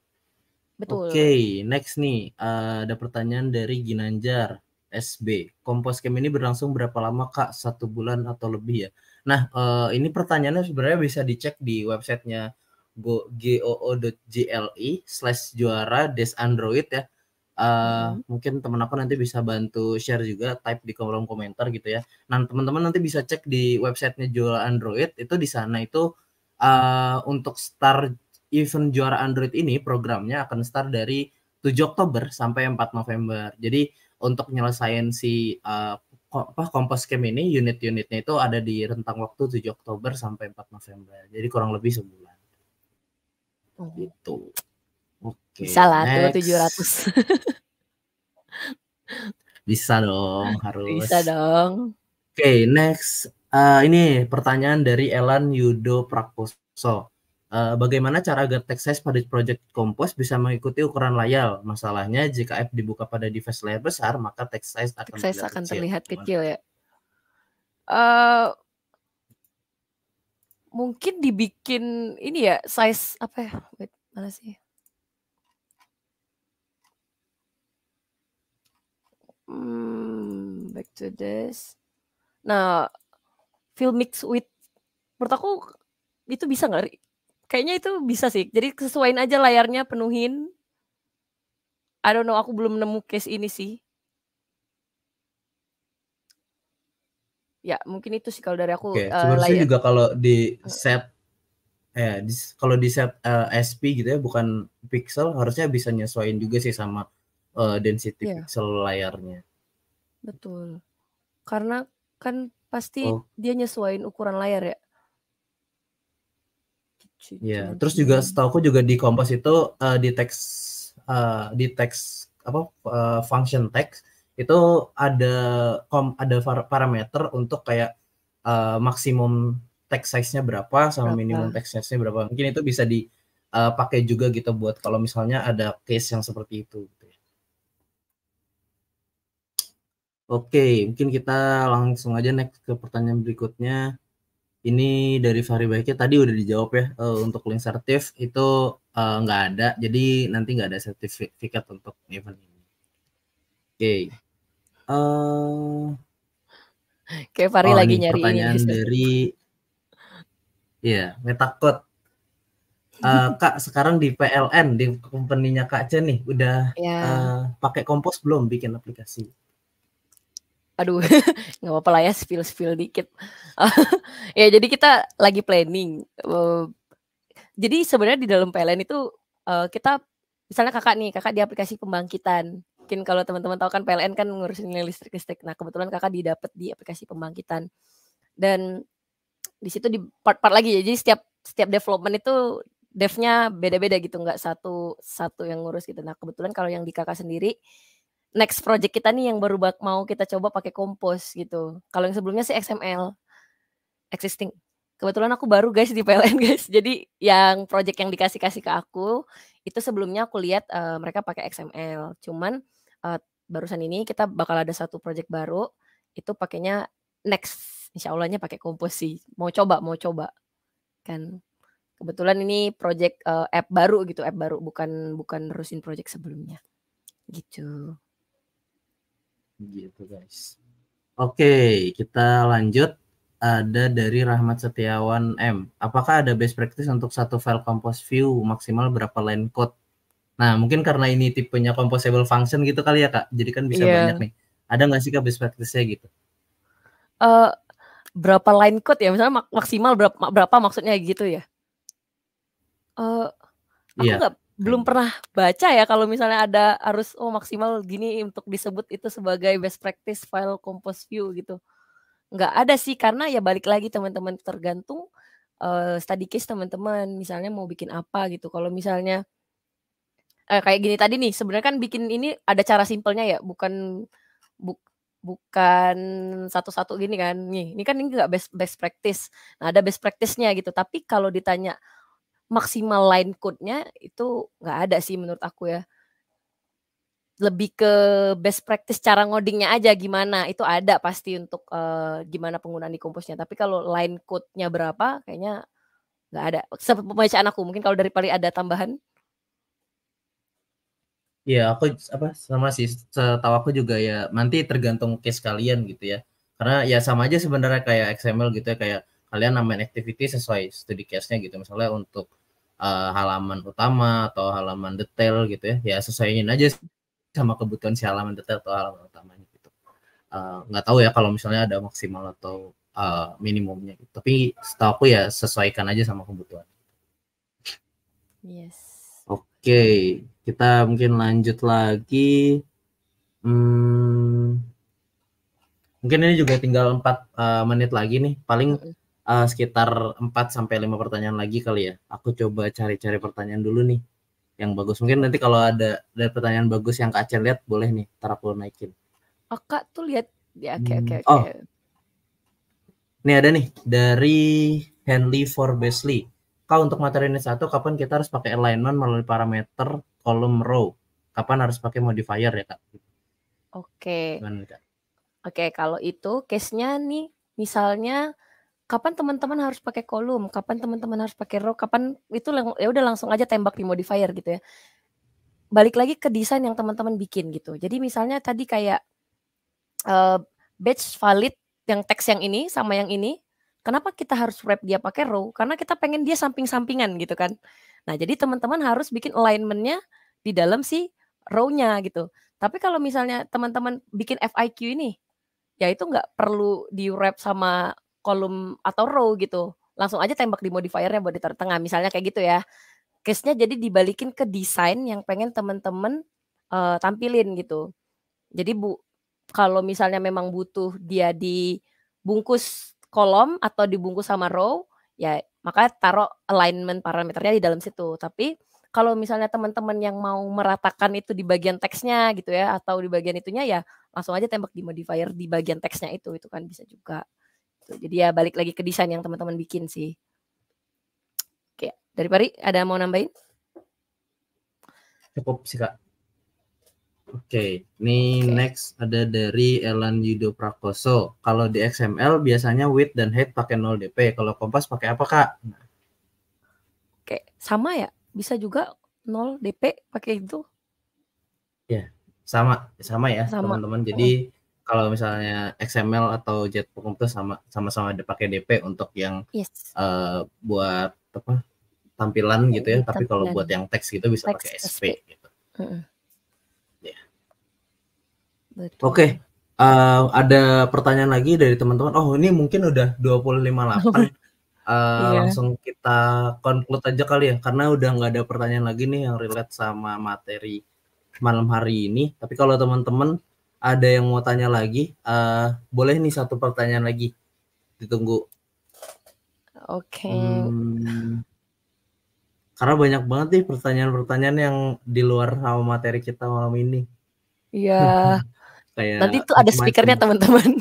Betul. Oke, okay, next nih uh, ada pertanyaan dari Ginanjar SB. Kompos camp ini berlangsung berapa lama kak? Satu bulan atau lebih ya? Nah, uh, ini pertanyaannya sebenarnya bisa dicek di websitenya goo.jli slash juara des android ya hmm. mungkin teman aku nanti bisa bantu share juga type di kolom komentar gitu ya. Nah, teman-teman nanti bisa cek di websitenya jual Android itu di sana itu uh, untuk start event Juara Android ini programnya akan start dari 7 Oktober sampai 4 November. Jadi untuk nyelesain si uh, kompos camp ini unit-unitnya itu ada di rentang waktu 7 Oktober sampai 4 November. Jadi kurang lebih sebulan. Oh. Gitu. Bisa lah, tujuh ratus. Bisa dong, harus. Bisa dong. Oke, okay, next. Uh, ini pertanyaan dari Elan Yudo Prakoso. Uh, bagaimana cara agar text size pada project kompos bisa mengikuti ukuran layar? Masalahnya jika app dibuka pada device layar besar, maka text size akan, text size akan kecil. terlihat kecil ya. Uh, mungkin dibikin ini ya size apa ya? Wait, mana sih? Hmm, back to this. Nah, feel mix with menurut aku itu bisa nggak? Kayaknya itu bisa sih. Jadi sesuaiin aja layarnya, penuhin. I don't know, aku belum nemu case ini sih. Ya, mungkin itu sih kalau dari aku okay. uh, eh, layar. juga kalau di set eh kalau di set uh, eh, SP gitu ya, bukan pixel harusnya bisa nyesuaiin juga sih sama uh, density yeah. pixel layarnya. Betul. Karena kan pasti oh. dia nyesuaiin ukuran layar ya. Ya, yeah. terus juga setahu juga di Kompas itu uh, di teks uh, di teks apa uh, function text itu ada kom ada parameter untuk kayak uh, maksimum text size-nya berapa sama berapa? minimum text size-nya berapa. Mungkin itu bisa dipakai juga gitu buat kalau misalnya ada case yang seperti itu. Oke, mungkin kita langsung aja next ke pertanyaan berikutnya. Ini dari Fahri Baiknya tadi udah dijawab ya uh, untuk link sertif itu uh, ada, jadi nanti nggak ada sertifikat untuk event ini. Oke, uh, kayak Fahri oh, lagi nyari pertanyaan ini. dari ya yeah, Metakot. Uh, Kak sekarang di PLN di company-nya Kak C nih udah yeah. Iya. uh, pakai kompos belum bikin aplikasi? aduh nggak apa-apa lah ya spill spill dikit ya jadi kita lagi planning eh, jadi sebenarnya di dalam PLN itu eh, kita misalnya kakak nih kakak di aplikasi pembangkitan mungkin kalau teman-teman tahu kan PLN kan ngurusin listrik listrik nah kebetulan kakak didapat di aplikasi pembangkitan dan di situ di part-part lagi jadi setiap setiap development itu devnya beda-beda gitu nggak satu satu yang ngurus gitu nah kebetulan kalau yang di kakak sendiri next project kita nih yang baru mau kita coba pakai kompos gitu. Kalau yang sebelumnya sih XML existing. Kebetulan aku baru guys di PLN guys. Jadi yang project yang dikasih-kasih ke aku itu sebelumnya aku lihat uh, mereka pakai XML. Cuman uh, barusan ini kita bakal ada satu project baru itu pakainya next insya Allahnya pakai kompos sih. Mau coba, mau coba. Kan kebetulan ini project uh, app baru gitu, app baru bukan bukan nerusin project sebelumnya. Gitu gitu guys oke kita lanjut ada dari Rahmat Setiawan M. Apakah ada best practice untuk satu file compose view maksimal berapa line code? Nah, mungkin karena ini tipenya composable function gitu kali ya, Kak. Jadi kan bisa yeah. banyak nih. Ada nggak sih Kak best practice-nya gitu? Uh, berapa line code ya? Misalnya maksimal berapa, berapa maksudnya gitu ya? Uh, aku iya. nggak yeah belum hmm. pernah baca ya kalau misalnya ada harus oh maksimal gini untuk disebut itu sebagai best practice file compose view gitu nggak ada sih karena ya balik lagi teman-teman tergantung uh, study case teman-teman misalnya mau bikin apa gitu kalau misalnya eh, kayak gini tadi nih sebenarnya kan bikin ini ada cara simpelnya ya bukan bu, bukan satu-satu gini kan nih ini kan ini nggak best best practice nah, ada best practice-nya gitu tapi kalau ditanya maksimal line code-nya itu nggak ada sih menurut aku ya. Lebih ke best practice cara ngodingnya aja gimana itu ada pasti untuk uh, gimana penggunaan di komposnya. Tapi kalau line code-nya berapa kayaknya nggak ada. Pembacaan aku mungkin kalau dari paling ada tambahan. Ya aku apa sama sih setahu aku juga ya nanti tergantung case kalian gitu ya. Karena ya sama aja sebenarnya kayak XML gitu ya kayak kalian namain activity sesuai studi case-nya gitu. Misalnya untuk uh, halaman utama atau halaman detail gitu ya ya sesuaiin aja sama kebutuhan si halaman detail atau halaman utamanya gitu eh, nggak uh, tahu ya kalau misalnya ada maksimal atau uh, minimumnya gitu. tapi setahu aku ya sesuaikan aja sama kebutuhan yes oke okay. kita mungkin lanjut lagi hmm, mungkin ini juga tinggal empat uh, menit lagi nih paling uh, sekitar 4 sampai 5 pertanyaan lagi kali ya. Aku coba cari-cari pertanyaan dulu nih yang bagus. Mungkin nanti kalau ada ada pertanyaan bagus yang Kak Acen lihat boleh nih, ntar aku naikin. Oh, Kak tuh lihat ya oke oke hmm. oke. Oh. Nih ada nih dari Henley for Besley. Kak untuk materi ini satu kapan kita harus pakai alignment melalui parameter kolom row? Kapan harus pakai modifier ya, Kak? Oke. Okay. Oke, okay, kalau itu case-nya nih misalnya kapan teman-teman harus pakai kolom, kapan teman-teman harus pakai row, kapan itu ya udah langsung aja tembak di modifier gitu ya. Balik lagi ke desain yang teman-teman bikin gitu. Jadi misalnya tadi kayak uh, batch valid yang teks yang ini sama yang ini, kenapa kita harus wrap dia pakai row? Karena kita pengen dia samping-sampingan gitu kan. Nah, jadi teman-teman harus bikin alignmentnya di dalam si rownya gitu. Tapi kalau misalnya teman-teman bikin FIQ ini, ya itu nggak perlu di wrap sama kolom atau row gitu langsung aja tembak di modifiernya buat ditaruh tengah misalnya kayak gitu ya case-nya jadi dibalikin ke desain yang pengen temen-temen uh, tampilin gitu jadi bu kalau misalnya memang butuh dia dibungkus kolom atau dibungkus sama row ya maka taruh alignment parameternya di dalam situ tapi kalau misalnya teman-teman yang mau meratakan itu di bagian teksnya gitu ya atau di bagian itunya ya langsung aja tembak di modifier di bagian teksnya itu itu kan bisa juga gitu. Jadi ya balik lagi ke desain yang teman-teman bikin sih. Oke, dari Pari ada mau nambahin? Cukup sih kak. Oke, ini okay. next ada dari Elan Yudo Prakoso. Kalau di XML biasanya width dan height pakai 0 dp. Kalau kompas pakai apa kak? Oke, sama ya. Bisa juga 0 dp pakai itu. Ya, sama, sama ya teman-teman. Jadi oh kalau misalnya XML atau JPEG itu sama sama-sama dipakai DP untuk yang yes. uh, buat apa tampilan gitu ya, iya, tapi kalau buat yang teks gitu bisa pakai SP, SP gitu. Mm yeah. Iya. Oke, okay. uh, eh, ada pertanyaan lagi dari teman-teman. Oh, ini mungkin udah 258. Uh, yeah. langsung kita conclude aja kali ya karena udah nggak ada pertanyaan lagi nih yang relate sama materi malam hari ini. Tapi kalau teman-teman ada yang mau tanya lagi, uh, boleh nih satu pertanyaan lagi. Ditunggu. Oke. Okay. Hmm, karena banyak banget nih pertanyaan-pertanyaan yang di luar sama materi kita malam ini. Iya. Yeah. Nanti tuh ada speakernya teman-teman.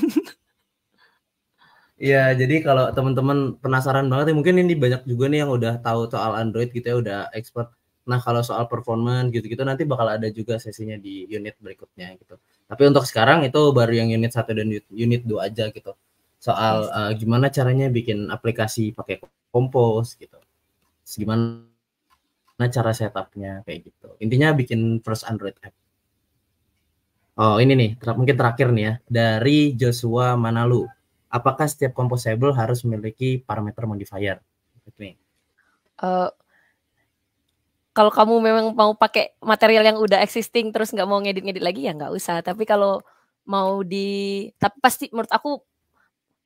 Iya, jadi kalau teman-teman penasaran banget ya mungkin ini banyak juga nih yang udah tahu soal Android gitu ya, udah expert. Nah, kalau soal performance gitu-gitu nanti bakal ada juga sesinya di unit berikutnya gitu. Tapi untuk sekarang itu baru yang unit satu dan unit 2 aja gitu. Soal uh, gimana caranya bikin aplikasi pakai kompos gitu. gimana cara setupnya kayak gitu. Intinya bikin first Android app. Oh, ini nih, ter mungkin terakhir nih ya dari Joshua Manalu. Apakah setiap composable harus memiliki parameter modifier? Uh, kalau kamu memang mau pakai material yang udah existing terus nggak mau ngedit-ngedit lagi ya nggak usah. Tapi kalau mau di tapi pasti menurut aku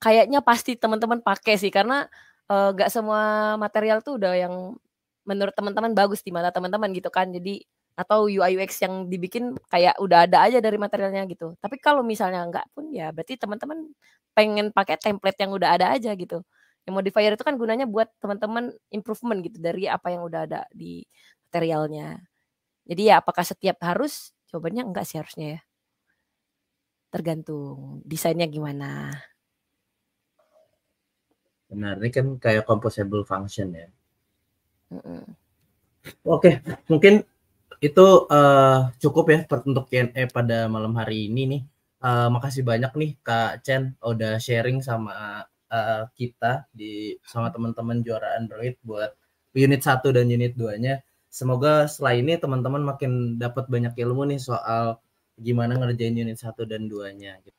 kayaknya pasti teman-teman pakai sih karena eh, nggak uh, semua material tuh udah yang menurut teman-teman bagus di mata teman-teman gitu kan. Jadi atau UI UX yang dibikin kayak udah ada aja dari materialnya gitu. Tapi kalau misalnya nggak pun ya berarti teman-teman pengen pakai template yang udah ada aja gitu. Yang modifier itu kan gunanya buat teman-teman improvement gitu dari apa yang udah ada di materialnya. Jadi ya apakah setiap harus? Jawabannya enggak sih harusnya ya. Tergantung desainnya gimana. Benar, ini kan kayak composable function ya. Mm -mm. Oke, mungkin itu uh, cukup ya untuk KNE pada malam hari ini nih. Uh, makasih banyak nih Kak Chen udah sharing sama uh, kita di sama teman-teman juara Android buat unit 1 dan unit 2-nya. Semoga setelah ini teman-teman makin dapat banyak ilmu nih soal gimana ngerjain unit 1 dan 2-nya gitu.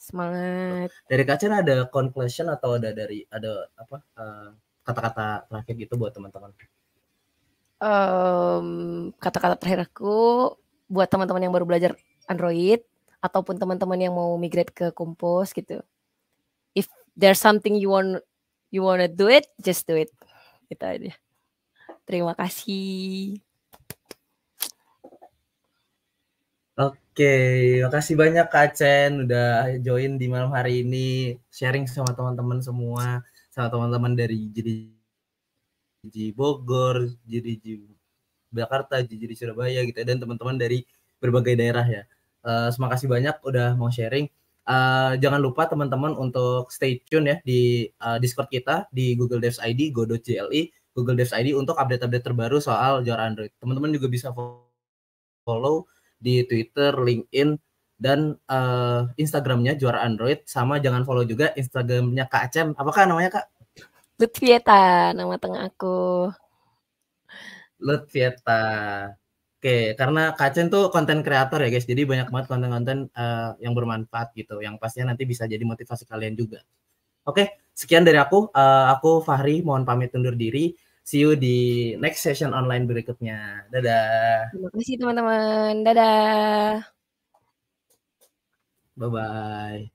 Semangat. Dari Kacen ada conclusion atau ada dari ada apa kata eh, kata-kata terakhir gitu buat teman-teman? kata kata-kata terakhir aku buat teman-teman yang baru belajar Android ataupun teman-teman yang mau migrate ke kompos gitu there's something you want you wanna do it, just do it. Itu aja. Terima kasih. Oke, makasih banyak Kak Chen udah join di malam hari ini sharing sama teman-teman semua, sama teman-teman dari Jiri Bogor, Jiri Jakarta, Jiri Surabaya gitu ya, dan teman-teman dari berbagai daerah ya. Uh, eh, terima kasih banyak udah mau sharing. Eh, jangan lupa teman-teman untuk stay tune ya di uh, Discord kita di Google Devs ID go.jli Google Devs ID untuk update-update terbaru soal Jor Android. Teman-teman juga bisa follow di Twitter, LinkedIn, dan uh, Instagramnya Juara Android sama jangan follow juga Instagramnya Kak Acem. Apakah namanya Kak? Lutfieta, nama tengah aku. Lutfieta. Oke, karena Kacen tuh konten kreator ya guys, jadi banyak banget konten-konten uh, yang bermanfaat gitu, yang pastinya nanti bisa jadi motivasi kalian juga. Oke, sekian dari aku. Uh, aku Fahri, mohon pamit undur diri. See you di next session online berikutnya. Dadah. Terima kasih teman-teman. Dadah. Bye-bye.